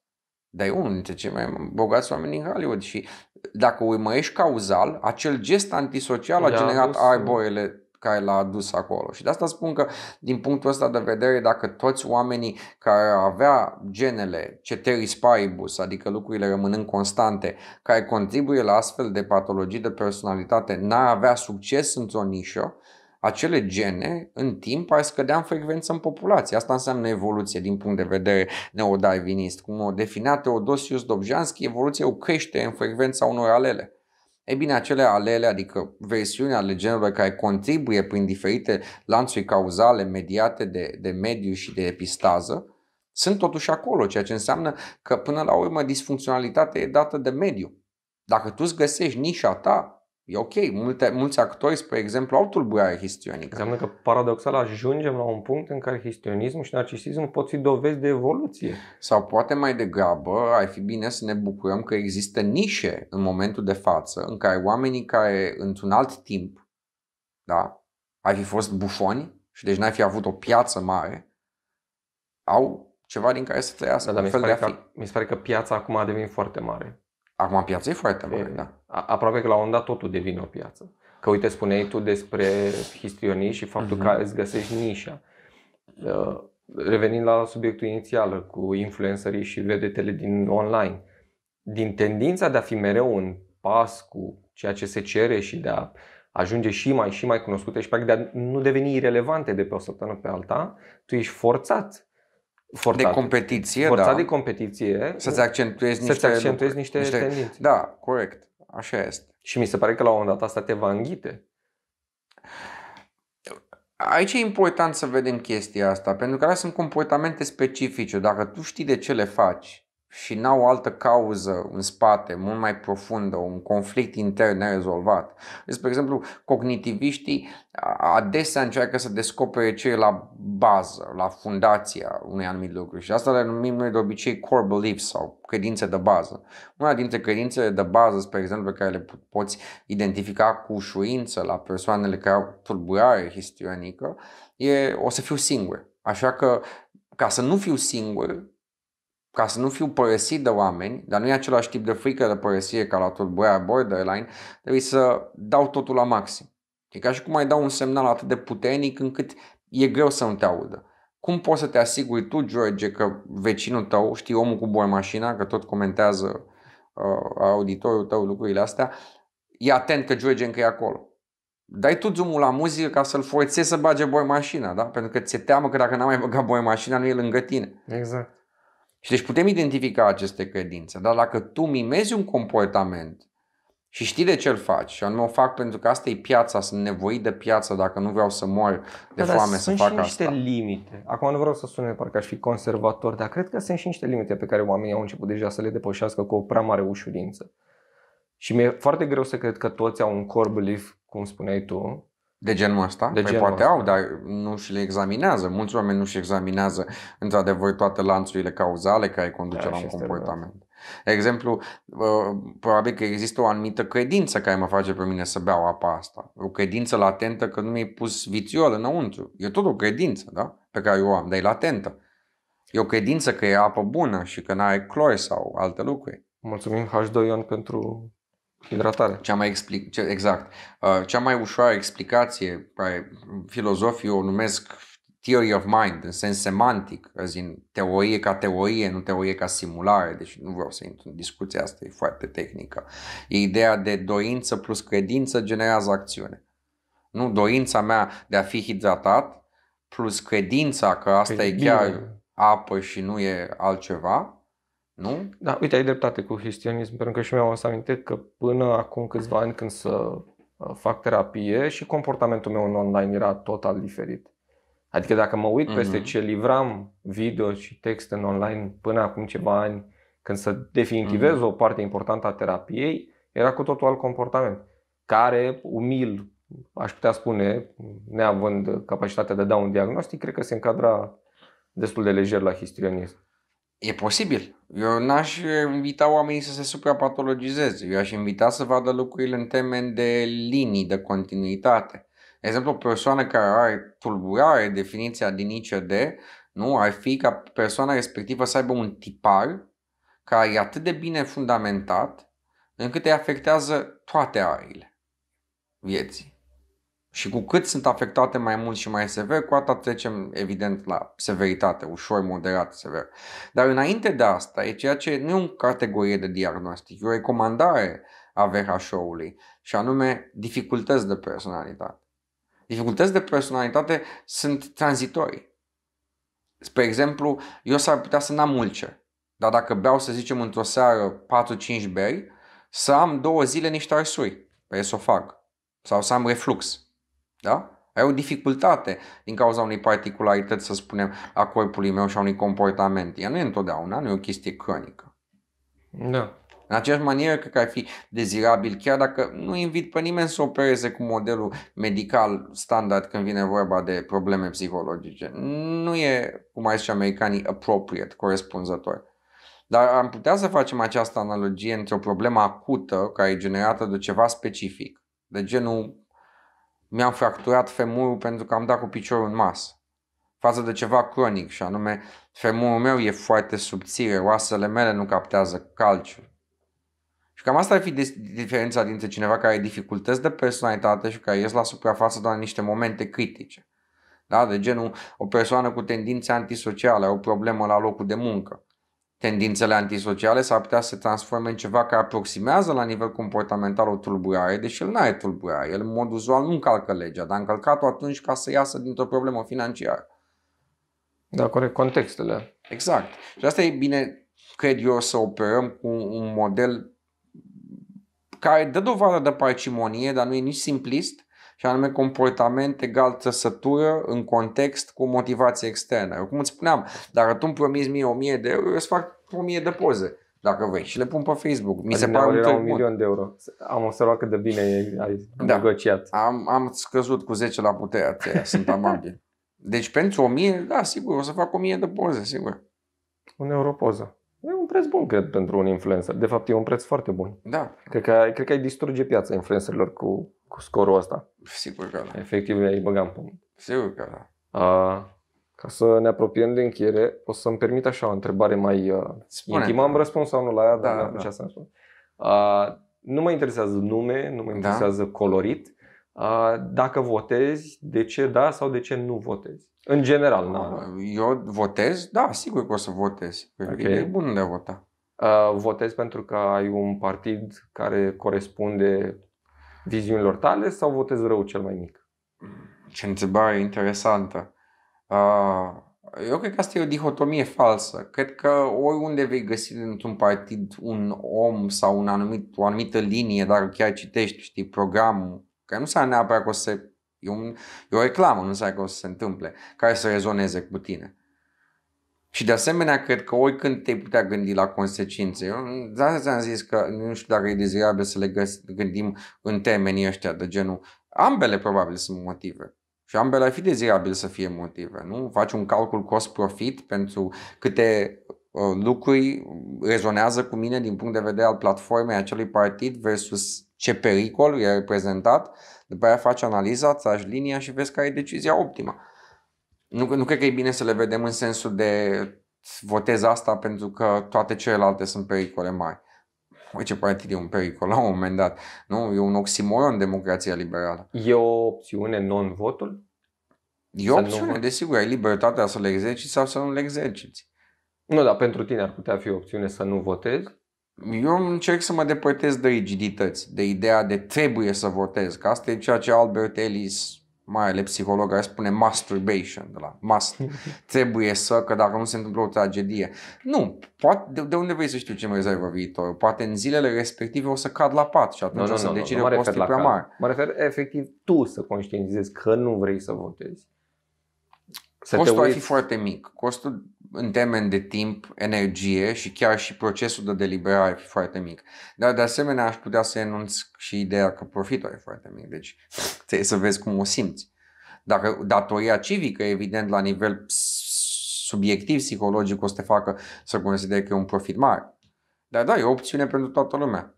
Dar e unul dintre cei mai bogați oameni din Hollywood și dacă o cauzal, acel gest antisocial a a generat uh, arboile care l-a adus acolo. Și de asta spun că, din punctul ăsta de vedere, dacă toți oamenii care avea genele ceteris paribus, adică lucrurile rămânând constante, care contribuie la astfel de patologii de personalitate, n-ar avea succes într-o nișă, acele gene în timp ar scădea în frecvență în populație. Asta înseamnă evoluție din punct de vedere neodarvinist. Cum o definea Teodosius Dobjanski, evoluția o crește în frecvența unor alele. E bine, acele alele, adică versiunea ale genului care contribuie prin diferite lanțuri cauzale mediate de, de mediu și de epistază, sunt totuși acolo, ceea ce înseamnă că până la urmă disfuncționalitatea e dată de mediu. Dacă tu îți găsești nișa ta, E ok, multe, mulți actori, spre exemplu, au tulburare histionică. Înseamnă că paradoxal ajungem la un punct în care histionism și narcisism pot fi dovezi de evoluție. Sau poate mai degrabă ar fi bine să ne bucurăm că există nișe în momentul de față în care oamenii care într-un alt timp da, ar fi fost bufoni și deci n-ar fi avut o piață mare, au ceva din care să trăiască. Da, dar mi se, pare că, mi se pare că piața acum a devenit foarte mare. Acum piața e foarte mare, e, da aproape că la un moment dat totul devine o piață. Că uite, spuneai tu despre histrionii și faptul uh-huh. că mhm. îți găsești nișa. Uh, revenind la subiectul inițial cu influencerii și vedetele din online, din tendința de a fi mereu în pas cu ceea ce se cere și de a ajunge și mai și mai cunoscute și practic de a nu deveni irelevante de pe o săptămână pe alta, tu ești forțat forțat. De competiție, forțat da. de competiție. Să-ți accentuezi, să-ți niște, accentuezi niște, niște tendințe. Da, corect. Așa este. Și mi se pare că la un moment dat asta te va înghite. Aici e important să vedem chestia asta, pentru că astea sunt comportamente specifice. Dacă tu știi de ce le faci, și n-au altă cauză în spate, mult mai profundă, un conflict intern nerezolvat. Deci, spre exemplu, cognitiviștii adesea încearcă să descopere ce e la bază, la fundația unei anumit lucruri. și asta le numim noi de obicei core beliefs sau credințe de bază. Una dintre credințele de bază, spre exemplu, pe care le poți identifica cu ușurință la persoanele care au tulburare histrionică, e o să fiu singur. Așa că ca să nu fiu singur, ca să nu fiu părăsit de oameni, dar nu e același tip de frică de părăsire ca la tulburarea borderline, trebuie să dau totul la maxim. E ca și cum ai dau un semnal atât de puternic încât e greu să nu te audă. Cum poți să te asiguri tu, George, că vecinul tău, știi, omul cu mașina, că tot comentează uh, auditorul tău lucrurile astea, e atent că George încă e acolo. Dai tu drumul la muzică ca să-l forțezi să bage boi mașina, da? Pentru că ți-e teamă că dacă n-a mai băgat boi mașina, nu e lângă tine. Exact. Și deci putem identifica aceste credințe, dar dacă tu mimezi un comportament și știi de ce îl faci, și anume o fac pentru că asta e piața, sunt nevoit de piață dacă nu vreau să mor de da, da foame să fac asta. Sunt și niște limite. Acum nu vreau să sune parcă aș fi conservator, dar cred că sunt și niște limite pe care oamenii au început deja să le depășească cu o prea mare ușurință. Și mi-e foarte greu să cred că toți au un core belief, cum spuneai tu, de genul ăsta. De păi genul poate ăsta. au, dar nu și le examinează. Mulți oameni nu și examinează într-adevăr toate lanțurile cauzale care conduce da, la un comportament. Este, exemplu, ă, probabil că există o anumită credință care mă face pe mine să beau apa asta. O credință latentă că nu mi-ai pus vițiol înăuntru. E tot o credință, da? Pe care o am, dar e latentă. E o credință că e apă bună și că nu are clor sau alte lucruri. Mulțumim H2 Ion pentru Hidratare. Cea mai explic... Ce, exact. Uh, cea mai ușoară explicație, filozofii o numesc theory of mind, în sens semantic, în teorie ca teorie, nu teorie ca simulare, deci nu vreau să intru în discuția asta, e foarte tehnică. E ideea de doință plus credință generează acțiune. Nu doința mea de a fi hidratat plus credința că asta e, e chiar apă și nu e altceva, nu? Da, uite, ai dreptate cu histrionism, pentru că și mi-am aminte că până acum câțiva ani când să uh, fac terapie și comportamentul meu în online era total diferit. Adică dacă mă uit peste mhm. ce livram video și text în online până acum ceva ani, când să definitivez mm o parte importantă a terapiei, era cu totul alt comportament, care, umil, aș putea spune, neavând capacitatea de a da un diagnostic, cred că se încadra destul de lejer la histrionism. E posibil. Eu n-aș invita oamenii să se suprapatologizeze. Eu aș invita să vadă lucrurile în termen de linii, de continuitate. De exemplu, o persoană care are tulburare, definiția din ICD, nu? ar fi ca persoana respectivă să aibă un tipar care e atât de bine fundamentat încât îi afectează toate arile vieții. Și cu cât sunt afectate mai mult și mai sever, cu atât trecem evident la severitate, ușor, moderat, sever. Dar înainte de asta, e ceea ce nu e o categorie de diagnostic, e o recomandare a VHO-ului și anume dificultăți de personalitate. Dificultăți de personalitate sunt tranzitorii. Spre exemplu, eu s-ar putea să n-am ulcer, dar dacă beau, să zicem, într-o seară 4-5 beri, să am două zile niște arsuri pe esofag sau să am reflux da? Ai o dificultate din cauza unei particularități, să spunem, a corpului meu și a unui comportament. Ea nu e întotdeauna, nu e o chestie cronică. Da. În aceeași manieră, cred că ar fi dezirabil, chiar dacă nu invit pe nimeni să opereze cu modelul medical standard când vine vorba de probleme psihologice. Nu e, cum ai zis americanii, appropriate, corespunzător. Dar am putea să facem această analogie între o problemă acută care e generată de ceva specific, de genul mi-am fracturat femurul pentru că am dat cu piciorul în masă. Față de ceva cronic și anume femurul meu e foarte subțire, oasele mele nu captează calciul. Și cam asta ar fi diferența dintre cineva care are dificultăți de personalitate și care ies la suprafață doar în niște momente critice. Da? De genul o persoană cu tendințe antisociale, o problemă la locul de muncă tendințele antisociale s-ar putea să se transforme în ceva care aproximează la nivel comportamental o tulburare, deși el nu are tulburare. El, în mod uzual, nu încalcă legea, dar a încălcat-o atunci ca să iasă dintr-o problemă financiară. Da, corect, contextele. Exact. Și asta e bine, cred eu, să operăm cu un model care dă dovadă de parcimonie, dar nu e nici simplist, și anume comportament egal trăsătură în context cu motivație externă. Eu, cum îți spuneam, dacă tu îmi promiți mie 1000 de euro, eu îți fac o mie de poze dacă vrei și le pun pe Facebook. Mi se adică pare un milion de euro. Am observat cât de bine ai da. negociat. Am, am scăzut cu 10 la putere, sunt amabil. Deci pentru o mie, da, sigur, o să fac mie de poze, sigur. Un euro poză. E un preț bun, cred, pentru un influencer. De fapt, e un preț foarte bun. Da. Cred că, cred că ai distruge piața influencerilor cu, cu scorul ăsta. Sigur că da. Efectiv, îi băgam pe Sigur că da. Uh, ca să ne apropiem de încheiere, o să-mi permit așa o întrebare mai uh, Spune. intimă. Am răspuns sau nu la ea, da, dar da, da. să Uh, nu mă interesează nume, nu mă da. interesează da. colorit. Uh, dacă votezi, de ce da sau de ce nu votezi? În general, Uh, Eu votez? Da, sigur că o să votez. Păi okay. E bun de a vota. Uh, votez pentru că ai un partid care corespunde viziunilor tale sau votez rău cel mai mic? Ce întrebare interesantă. Ah, eu cred că asta e o dihotomie falsă. Cred că oriunde vei găsi într-un partid un om sau un anumit, o anumită linie, dacă chiar citești, știi, programul, că nu înseamnă neapărat că o să E, un, e o reclamă, nu înseamnă că o să se întâmple, care să rezoneze cu tine. Și de asemenea, cred că oricând te-ai putea gândi la consecințe. Eu de asta ți-am zis că nu știu dacă e dezirabil să le găs- gândim în termenii ăștia de genul. Ambele probabil sunt motive. Și ambele ar fi dezirabil să fie motive, nu? Faci un calcul cost-profit pentru câte uh, lucruri rezonează cu mine din punct de vedere al platformei acelui partid versus ce pericol e reprezentat, după aia faci analiza, tragi linia și vezi care e decizia optimă. Nu, nu cred că e bine să le vedem în sensul de votez asta pentru că toate celelalte sunt pericole mari. ce partid e un pericol la un moment dat. Nu? E un oximoron democrația liberală. E o opțiune non-votul? E o opțiune, nu... desigur, ai libertatea să le exerciți sau să nu le exerciți. Nu, dar pentru tine ar putea fi o opțiune să nu votezi? Eu încerc să mă depărtez de rigidități, de ideea de trebuie să votez, că asta e ceea ce Albert Ellis, ales psiholog, ar spune masturbation, de la must, trebuie să, că dacă nu se întâmplă o tragedie. Nu, poate, de, de unde vrei să știu ce mă rezervă viitor? Poate în zilele respective o să cad la pat și atunci nu, o să nu, decide nu, nu, nu mă refer la prea mare. Mă refer efectiv tu să conștientizezi că nu vrei să votezi să Costul ar fi foarte mic. Costul în termen de timp, energie și chiar și procesul de deliberare ar fi foarte mic. Dar de asemenea aș putea să enunț și ideea că profitul e foarte mic. Deci trebuie să vezi cum o simți. Dacă datoria civică, evident, la nivel subiectiv, psihologic, o să te facă să consideri că e un profit mare. Dar da, e o opțiune pentru toată lumea.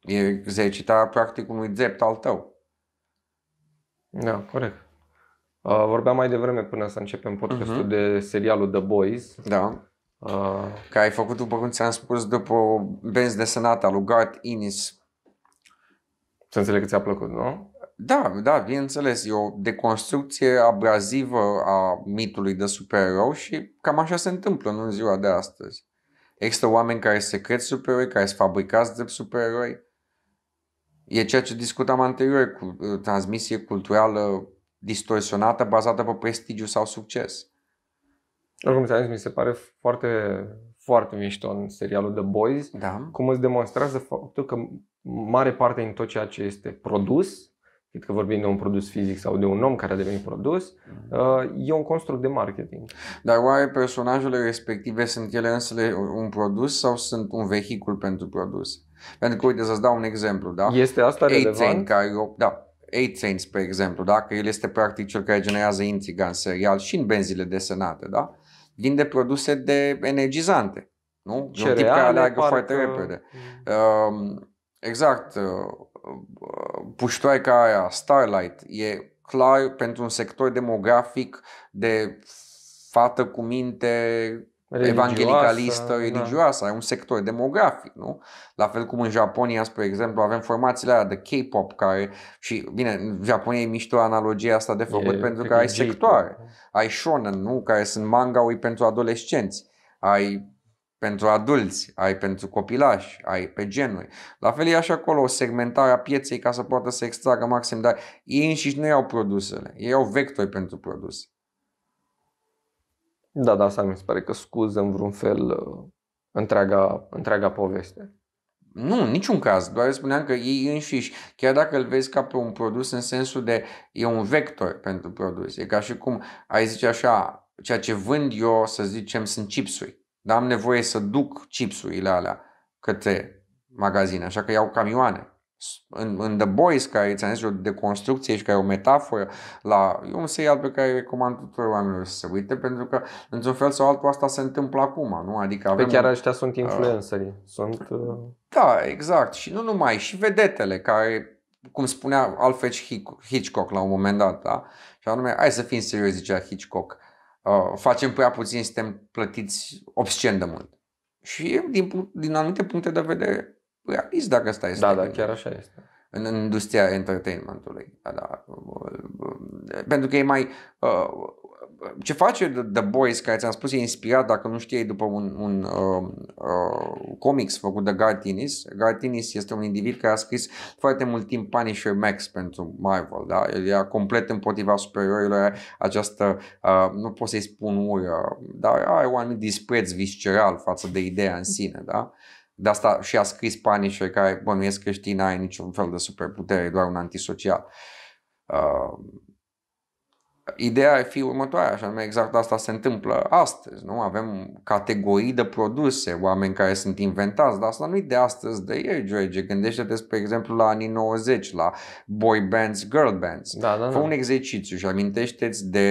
E exercitarea practic unui drept al tău. Da, corect. Uh, vorbeam mai devreme până să începem podcastul uh-huh. de serialul The Boys. Da. Uh, că ai făcut, după cum ți-am spus, după benzi desenată lui Garth Innis. Să înțeleg că ți-a plăcut, nu? Da, da, bineînțeles. E o deconstrucție abrazivă a mitului de supereroi și cam așa se întâmplă în ziua de astăzi. Există oameni care se cred supereroi, care se fabricați de supereroi. E ceea ce discutam anterior cu uh, transmisie culturală distorsionată, bazată pe prestigiu sau succes. Oricum, ți-am mi se pare foarte, foarte mișto în serialul The Boys, da. cum îți demonstrează faptul că mare parte din tot ceea ce este produs, fie că vorbim de un produs fizic sau de un om care a devenit produs, mm-hmm. uh, e un construct de marketing. Dar oare personajele respective sunt ele însele un produs sau sunt un vehicul pentru produs? Pentru că, uite, să-ți dau un exemplu, da? Este asta relevant? Care, da, Eight Saints, pe exemplu, da? că el este practic cel care generează intriga în serial și în benzile desenate, da? de produse de energizante. Nu? Cereale, un tip care aleagă parcă... foarte repede. Uh, exact. Uh, uh ca aia, Starlight, e clar pentru un sector demografic de fată cu minte religioasă, păi, religioasă, da. ai un sector demografic, nu? La fel cum în Japonia, spre exemplu, avem formațiile alea de K-pop care și, bine, în Japonia e mișto analogia asta de făcut e, pentru că ai sectoare. Da. Ai shonen, nu? Care sunt manga-uri pentru adolescenți. Ai pentru adulți, ai pentru copilași, ai pe genuri. La fel e așa acolo o segmentare a pieței ca să poată să extragă maxim, dar ei înșiși nu iau produsele, ei au vectori pentru produse. Da, da, asta mi se pare că scuză în vreun fel uh, întreaga, întreaga poveste. Nu, niciun caz. Doar spuneam că ei înșiși, chiar dacă îl vezi ca pe un produs în sensul de e un vector pentru produs. E ca și cum ai zice așa, ceea ce vând eu, să zicem, sunt chipsuri. Dar am nevoie să duc chipsurile alea către magazine, așa că iau camioane în, în The Boys, care ți-am zis o deconstrucție și care e o metaforă, la, e un serial pe care recomand tuturor oamenilor să se uite, pentru că într-un fel sau altul asta se întâmplă acum, nu? Adică păi avem, pe chiar ăștia sunt influencerii. Uh, sunt, uh... Da, exact. Și nu numai, și vedetele care, cum spunea Alfred Hitchcock la un moment dat, da? și anume, hai să fim serios, zicea Hitchcock, uh, facem prea puțin, suntem plătiți obscen de mult. Și din, din anumite puncte de vedere realist păi, dacă asta este. Da, da, chiar așa este în industria entertainmentului. Da, da. Pentru că e mai... Uh, ce face The Boys, care ți-am spus, e inspirat, dacă nu știi, după un, un uh, uh, comics făcut de Gartinis. Gartinis este un individ care a scris foarte mult timp Punisher Max pentru Marvel. Da? El era complet împotriva superiorilor această, uh, nu pot să-i spun ură, dar are ah, un anumit dispreț visceral față de ideea în sine. Da? De asta și a scris Punisher, care bănuiesc că știi, n ai niciun fel de superputere, doar un antisocial. Uh, ideea ar fi următoarea, așa nu exact asta se întâmplă astăzi. Nu? Avem categorii de produse, oameni care sunt inventați, dar asta nu e de astăzi, de ieri, George. Gândește-te, spre exemplu, la anii 90, la boy bands, girl bands. Da, da, da. Fă un exercițiu și amintește-ți de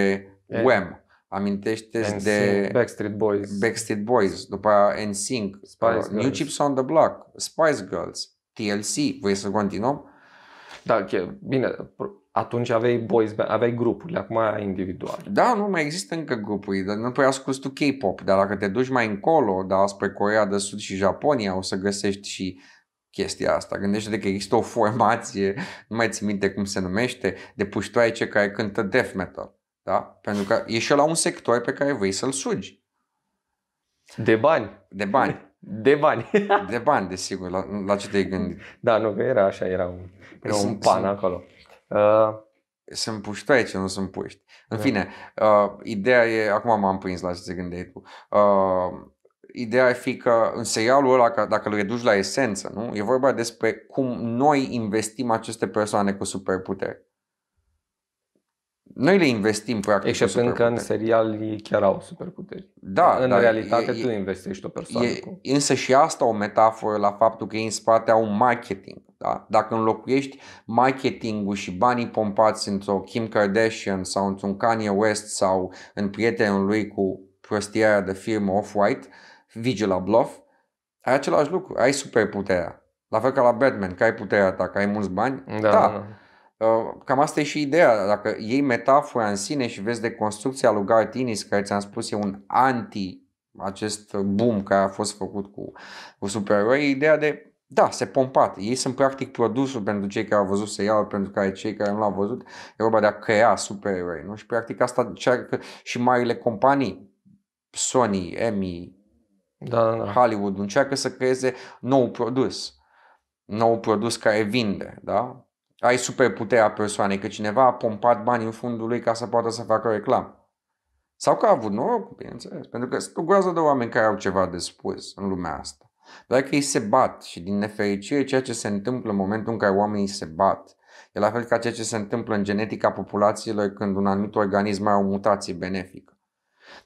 e. Wham amintește de Backstreet Boys, Backstreet Boys după aia NSYNC, uh, Spice New Girls. Chips on the Block, Spice Girls, TLC. Voi să continuăm? Da, okay. bine, atunci aveai boys aveai grupurile, acum ai individual. Da, nu mai există încă grupuri, dar nu prea păi ascult tu K-pop, dar dacă te duci mai încolo, da, spre Corea de Sud și Japonia, o să găsești și chestia asta. Gândește-te că există o formație, nu mai ți minte cum se numește, de puștoaice care cântă death metal. Da? Pentru că e și la un sector pe care vrei să-l sugi. De bani. De bani. De bani. de bani, desigur. La, la ce te-ai gândit? Da, nu, că era așa, era un, era sunt, un pan sunt, acolo. Uh... Sunt aici, nu sunt puști. În da. fine, uh, ideea e, acum m-am prins la ce te gândeai tu. Uh, ideea e fi că în serialul ăla, dacă îl reduci la esență, nu? e vorba despre cum noi investim aceste persoane cu superputere noi le investim practic Exceptând că în serial chiar au superputeri. Da, în realitate e, tu investești o persoană. E, cu... Însă și asta o metaforă la faptul că ei în spate au marketing. Da? Dacă înlocuiești marketingul și banii pompați într-o Kim Kardashian sau într-un Kanye West sau în prietenul lui cu prostiarea de firmă Off-White, Vigila Bluff, ai același lucru, ai superputerea. La fel ca la Batman, că ai puterea ta, că ai mulți bani. Da, da. da. da. Uh, cam asta e și ideea. Dacă iei metafora în sine și vezi de construcția lui Gartinis, care ți-am spus e un anti acest boom care a fost făcut cu, cu supereroi, ideea de da, se pompat. Ei sunt practic produsul pentru cei care au văzut serialul, pentru care cei care nu l-au văzut, e vorba de a crea supereroi. Nu? Și practic asta încearcă și marile companii, Sony, Emmy, da, da, da. Hollywood, încearcă să creeze nou produs. Nou produs care vinde, da? ai super puterea persoanei, că cineva a pompat bani în fundul lui ca să poată să facă reclamă. Sau că a avut noroc, bineînțeles, pentru că sunt o groază de oameni care au ceva de spus în lumea asta. Doar că ei se bat și din nefericire ceea ce se întâmplă în momentul în care oamenii se bat e la fel ca ceea ce se întâmplă în genetica populațiilor când un anumit organism are o mutație benefică.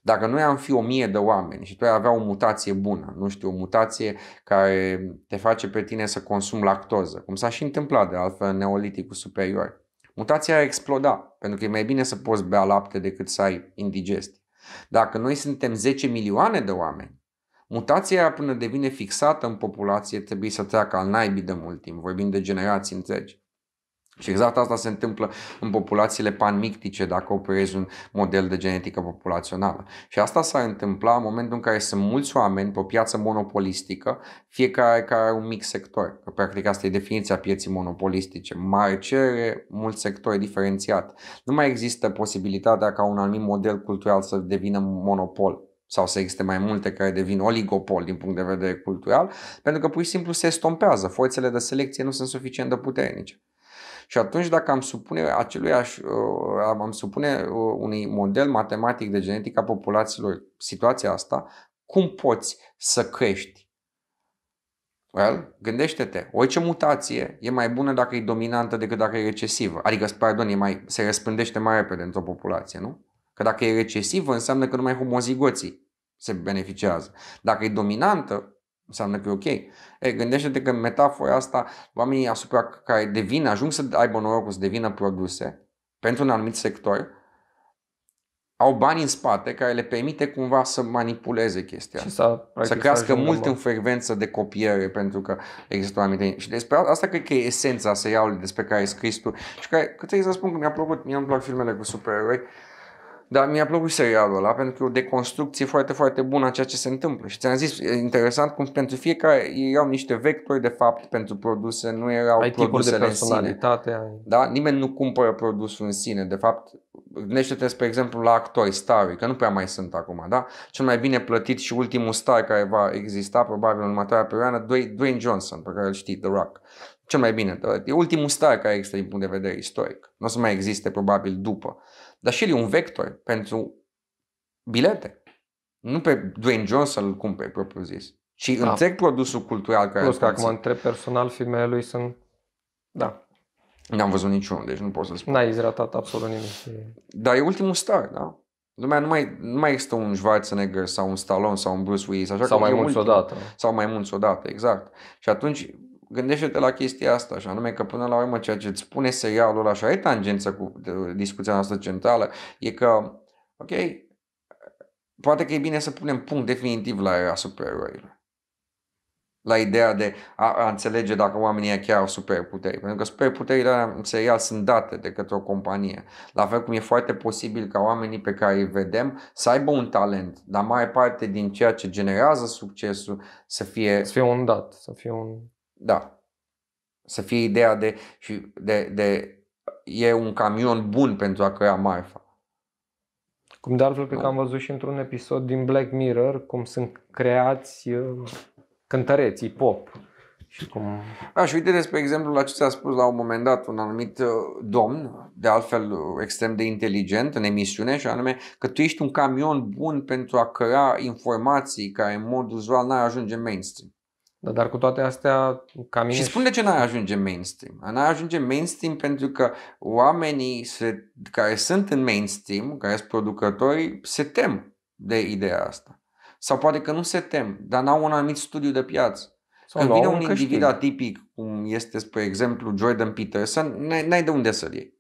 Dacă noi am fi o mie de oameni și tu ai avea o mutație bună, nu știu, o mutație care te face pe tine să consumi lactoză, cum s-a și întâmplat de altfel în neoliticul superior, mutația ar exploda, pentru că e mai bine să poți bea lapte decât să ai indigest. Dacă noi suntem 10 milioane de oameni, mutația până devine fixată în populație trebuie să treacă al naibii de mult timp, vorbim de generații întregi. Și exact asta se întâmplă în populațiile panmictice dacă operezi un model de genetică populațională. Și asta s-a întâmplat în momentul în care sunt mulți oameni pe o piață monopolistică, fiecare care are un mic sector. Că practic asta e definiția pieții monopolistice. Mare cerere, mult sector diferențiat. Nu mai există posibilitatea ca un anumit model cultural să devină monopol sau să existe mai multe care devin oligopol din punct de vedere cultural, pentru că pur și simplu se estompează, forțele de selecție nu sunt suficient de puternice. Și atunci dacă am supune acelui uh, aș, am supune uh, unui model matematic de genetică a populațiilor situația asta, cum poți să crești? Well, gândește-te, orice mutație e mai bună dacă e dominantă decât dacă e recesivă. Adică, pardon, e mai, se răspândește mai repede într-o populație, nu? Că dacă e recesivă, înseamnă că numai homozigoții se beneficiază. Dacă e dominantă, înseamnă că e ok. E, gândește-te că metafora asta, oamenii asupra care devin, ajung să aibă norocul să devină produse pentru un anumit sector, au bani în spate care le permite cumva să manipuleze chestia și să, să crească mult în frecvență de copiere pentru că există oameni Și despre asta cred că e esența serialului despre care ai scris tu și care, cât trebuie să spun că mi-a plăcut, mi-am plăcut filmele cu supereroi, uh, dar mi-a plăcut serialul ăla pentru că e o deconstrucție foarte, foarte bună a ceea ce se întâmplă. Și ți-am zis, e interesant cum pentru fiecare erau niște vectori de fapt pentru produse, nu erau ai produsele de personalitate, în sine. Ai... Da? Nimeni nu cumpără produsul în sine. De fapt, gândește-te, spre exemplu, la actori, stari, că nu prea mai sunt acum, da? Cel mai bine plătit și ultimul star care va exista probabil în următoarea perioadă, Dwayne Johnson, pe care îl știi, The Rock cel mai bine. Da, e ultimul star care există din punct de vedere istoric. Nu o să mai existe probabil după. Dar și el e un vector pentru bilete. Nu pe Dwayne Johnson îl cumpe, propriu zis. Și da. înțeleg produsul cultural care Plus acum întreb personal, filmele lui sunt... Da. N-am văzut niciunul, deci nu pot să spun. N-ai izratat absolut nimic. Dar e ultimul star, da? Lumea nu mai, nu mai există un Schwarzenegger sau un Stallone sau un Bruce Willis. Așa sau că mai mulți odată. Sau mai mulți odată, exact. Și atunci gândește-te la chestia asta, și anume că până la urmă ceea ce îți spune serialul așa e tangență cu discuția noastră centrală, e că, ok, poate că e bine să punem punct definitiv la era supereroilor. La ideea de a, a înțelege dacă oamenii chiar au superputeri. Pentru că superputerile alea în serial sunt date de către o companie. La fel cum e foarte posibil ca oamenii pe care îi vedem să aibă un talent, dar mare parte din ceea ce generează succesul să fie... Să fie un dat, să fie un da. Să fie ideea de, și de, de e un camion bun pentru a crea marfa. Cum de altfel, cred că am văzut și într-un episod din Black Mirror cum sunt creați uh, cântăreții pop. Și cum... A, și uite despre exemplu la ce ți-a spus la un moment dat un anumit uh, domn, de altfel uh, extrem de inteligent în emisiune, și anume că tu ești un camion bun pentru a crea informații care în mod uzual n-ar ajunge mainstream. Da, dar cu toate astea, ca mine... Și spune ce n-ai ajunge mainstream. N-ai ajunge mainstream pentru că oamenii se, care sunt în mainstream, care sunt producători, se tem de ideea asta. Sau poate că nu se tem, dar n-au un anumit studiu de piață. Sau Când vine un, individ individ atipic, cum este, spre exemplu, Jordan Peterson, n-ai de unde să-l iei.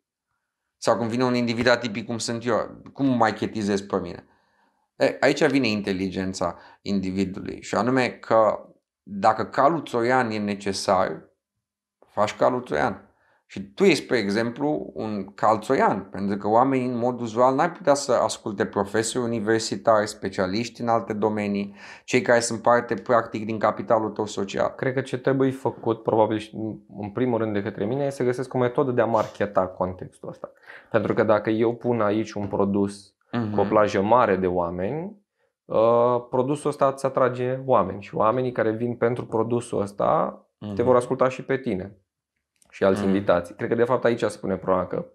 Sau cum vine un individ atipic cum sunt eu, cum mai chetizez pe mine? E, aici vine inteligența individului și anume că dacă calul troian e necesar, faci calul troian. Și tu ești, spre exemplu, un cal troian, pentru că oamenii, în mod uzual, n-ar putea să asculte profesori universitari, specialiști în alte domenii, cei care sunt parte, practic, din capitalul tău social. Cred că ce trebuie făcut, probabil, în primul rând de către mine, este să găsesc o metodă de a marketa contextul ăsta. Pentru că dacă eu pun aici un produs uh-huh. cu o plajă mare de oameni, Uh, produsul ăsta îți atrage oameni și oamenii care vin pentru produsul ăsta mm-hmm. te mhm. vor asculta și pe tine și alți mm-hmm. invitați. Cred că de fapt aici se pune problema că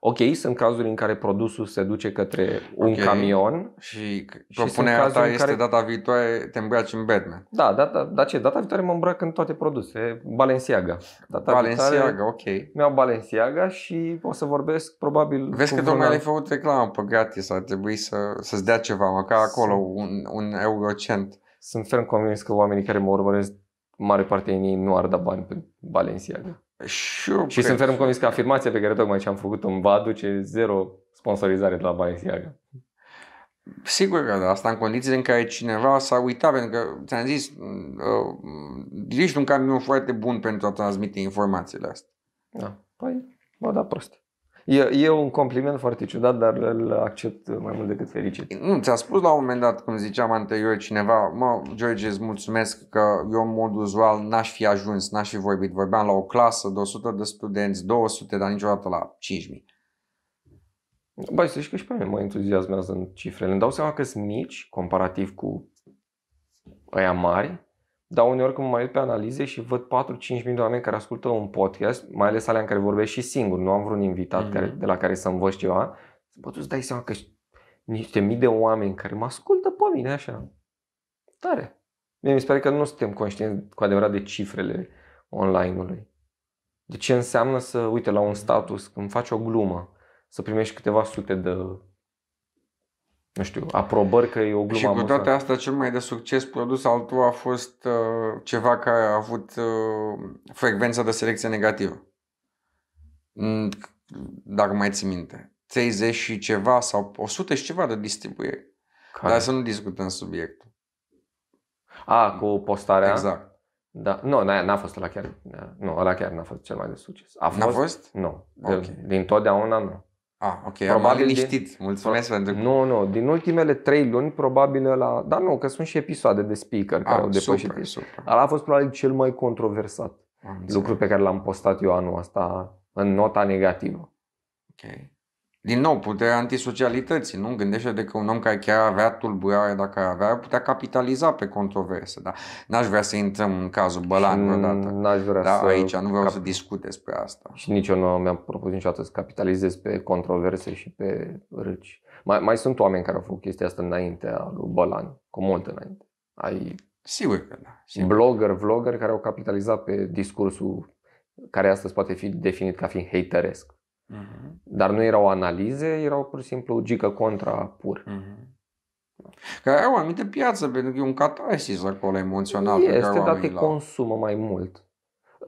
Ok, sunt cazuri în care produsul se duce către un camion. Și propunerea și ta este care... data viitoare te îmbraci în Batman. Da, da, da, da ce? Data viitoare mă îmbrac în toate produse. Balenciaga. Data Balenciaga, ok. Mi-au Balenciaga și o să vorbesc probabil... Vezi că tocmai ai făcut reclamă pe gratis. Ar trebui să, să-ți dea ceva, măcar acolo, un, un eurocent. Sunt ferm convins că oamenii care mă urmăresc, mare parte din ei nu ar da bani pe Balenciaga. Și, și sunt ferm convins că afirmația pe care tocmai ce am făcut-o va aduce zero sponsorizare de la Balenciaga. Sigur că da, asta în condițiile în care cineva s-a uitat, pentru că, ți-am zis, uh, ești un camion foarte bun pentru a transmite informațiile astea. Da, păi, mă da, prost. E, e un compliment foarte ciudat, dar îl accept mai mult decât fericit. Nu, ți-a spus la un moment dat, cum ziceam anterior cineva, mă, George, îți mulțumesc că eu în mod uzual n-aș fi ajuns, n-aș fi vorbit. Vorbeam la o clasă de 100 de studenți, 200, dar niciodată la 5000. Băi, să știi că și pe mine mă entuziasmează în cifrele. Îmi dau seama că sunt mici comparativ cu aia mari, dar uneori când mă uit pe analize și văd 4-5 mii de oameni care ascultă un podcast, mai ales alea în care vorbesc și singur, nu am vreun invitat mm-hmm. care, de la care să învăț ceva, bă, tu îți dai seama că niște mii de oameni care mă ascultă pe mine așa. Tare. Mie mi se pare că nu suntem conștienți cu adevărat de cifrele online-ului. De ce înseamnă să, uite, la un status, când faci o glumă, să primești câteva sute de nu știu, aprobări că e o glumă. Și cu toate astea, cel mai de succes produs al tău a fost uh, ceva care a avut uh, frecvența de selecție negativă. Mm, dacă mai ții minte. 30 și ceva sau 100 și ceva de distribuire. Care? Dar să nu discutăm subiectul. A, cu postarea? Exact. Da. Nu, n-a, fost la chiar. Nu, ăla chiar n-a fost cel mai de succes. A fost? N-a fost? Nu. Okay. din totdeauna nu. Ah, ok, probabil am liniștit. Din... Mulțumesc pentru... Nu, nu, din ultimele trei luni probabil la, Dar nu, că sunt și episoade de speaker care ah, au depășit. Super, super. a fost probabil cel mai controversat lucru pe care l-am postat eu anul ăsta în nota negativă. Okay din nou, puterea antisocialității, nu? Gândește-te că un om care chiar avea tulburare, dacă avea, putea capitaliza pe controverse, da? N-aș vrea să intrăm în cazul Bălan vreodată. N-aș vrea da, să... aici, nu vreau cap... să discut despre asta. Și nici eu nu mi-am propus niciodată să capitalizez pe controverse și pe râci. Mai, mai sunt oameni care au făcut chestia asta înainte a lui Bălan, cu mult înainte. Ai Sigur că da. Sigur. Blogger, vlogger care au capitalizat pe discursul care astăzi poate fi definit ca fiind hateresc. Uh-huh. Dar nu erau analize, erau pur și simplu gică contra pur. Uh-huh. Că ai o anumită piață, pentru că e un catarsis acolo emoțional. Este, dar te consumă mai mult.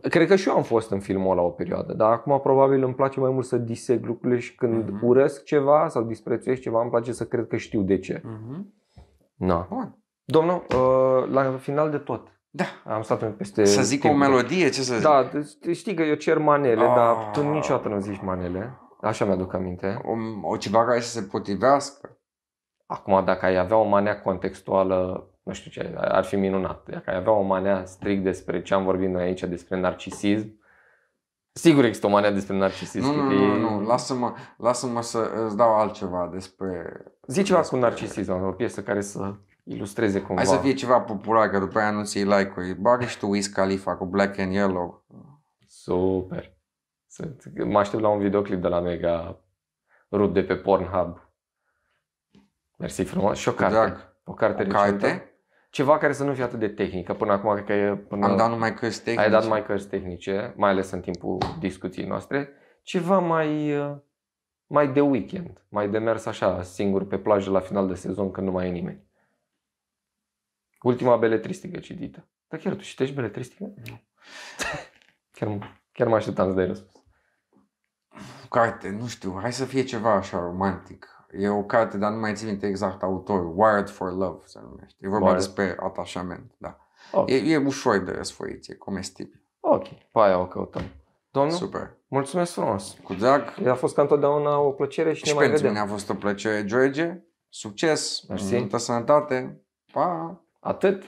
Cred că și eu am fost în filmul ăla o perioadă, dar acum probabil îmi place mai mult să diseg lucrurile și când uh-huh. urăsc ceva sau disprețuiesc ceva, îmi place să cred că știu de ce. Uh-huh. Na. Bun. Domnul, uh, la final de tot, da. Am stat peste... Să zic timp. o da. melodie, ce să da, zic? Da, știi că eu cer manele, ah. dar tu niciodată nu zici manele. Așa mi-aduc aminte. O, o ceva care să se potrivească. Acum, dacă ai avea o manea contextuală, nu știu ce, ar fi minunat. Dacă ai avea o manea strict despre ce am vorbit noi aici, despre narcisism, Sigur există o manea despre narcisism. Nu, nu, nu, nu. Lasă-mă, lasă-mă să îți dau altceva despre... Zici ceva despre... cu narcisism, o piesă care să ilustreze cumva. Hai să fie ceva popular, că după aia nu ți like-uri. Bagă și tu Wiz Khalifa cu Black and Yellow. Super. Sunt, mă aștept la un videoclip de la Mega Rup de pe Pornhub. Mersi frumos. Și o carte. Drag. O carte? O carte? Ceva care să nu fie atât de tehnică. Până acum cred că e... Până... Am dat numai cărți tehnice. Ai dat numai cărți tehnice, mai ales în timpul discuției noastre. Ceva mai uh, mai de weekend, mai de mers așa, singur pe plajă la final de sezon când nu mai e nimeni. Ultima beletristică citită. Dar chiar tu citești beletristică? Nu. chiar, chiar mă așteptam să dai răspuns. Carte, nu știu, hai să fie ceva așa romantic. E o carte, dar nu mai țin minte exact autorul. Wired for Love se numește. E vorba Wired. despre atașament, da. Okay. E, e ușor de răsfoit, e comestibil. Ok, pe aia o căutăm. Domnul, Super. mulțumesc frumos. Cu drag. A fost ca întotdeauna o plăcere și, și ne mai vedem. Și pentru mine a fost o plăcere, George. Succes, multă sănătate. Pa! Atât.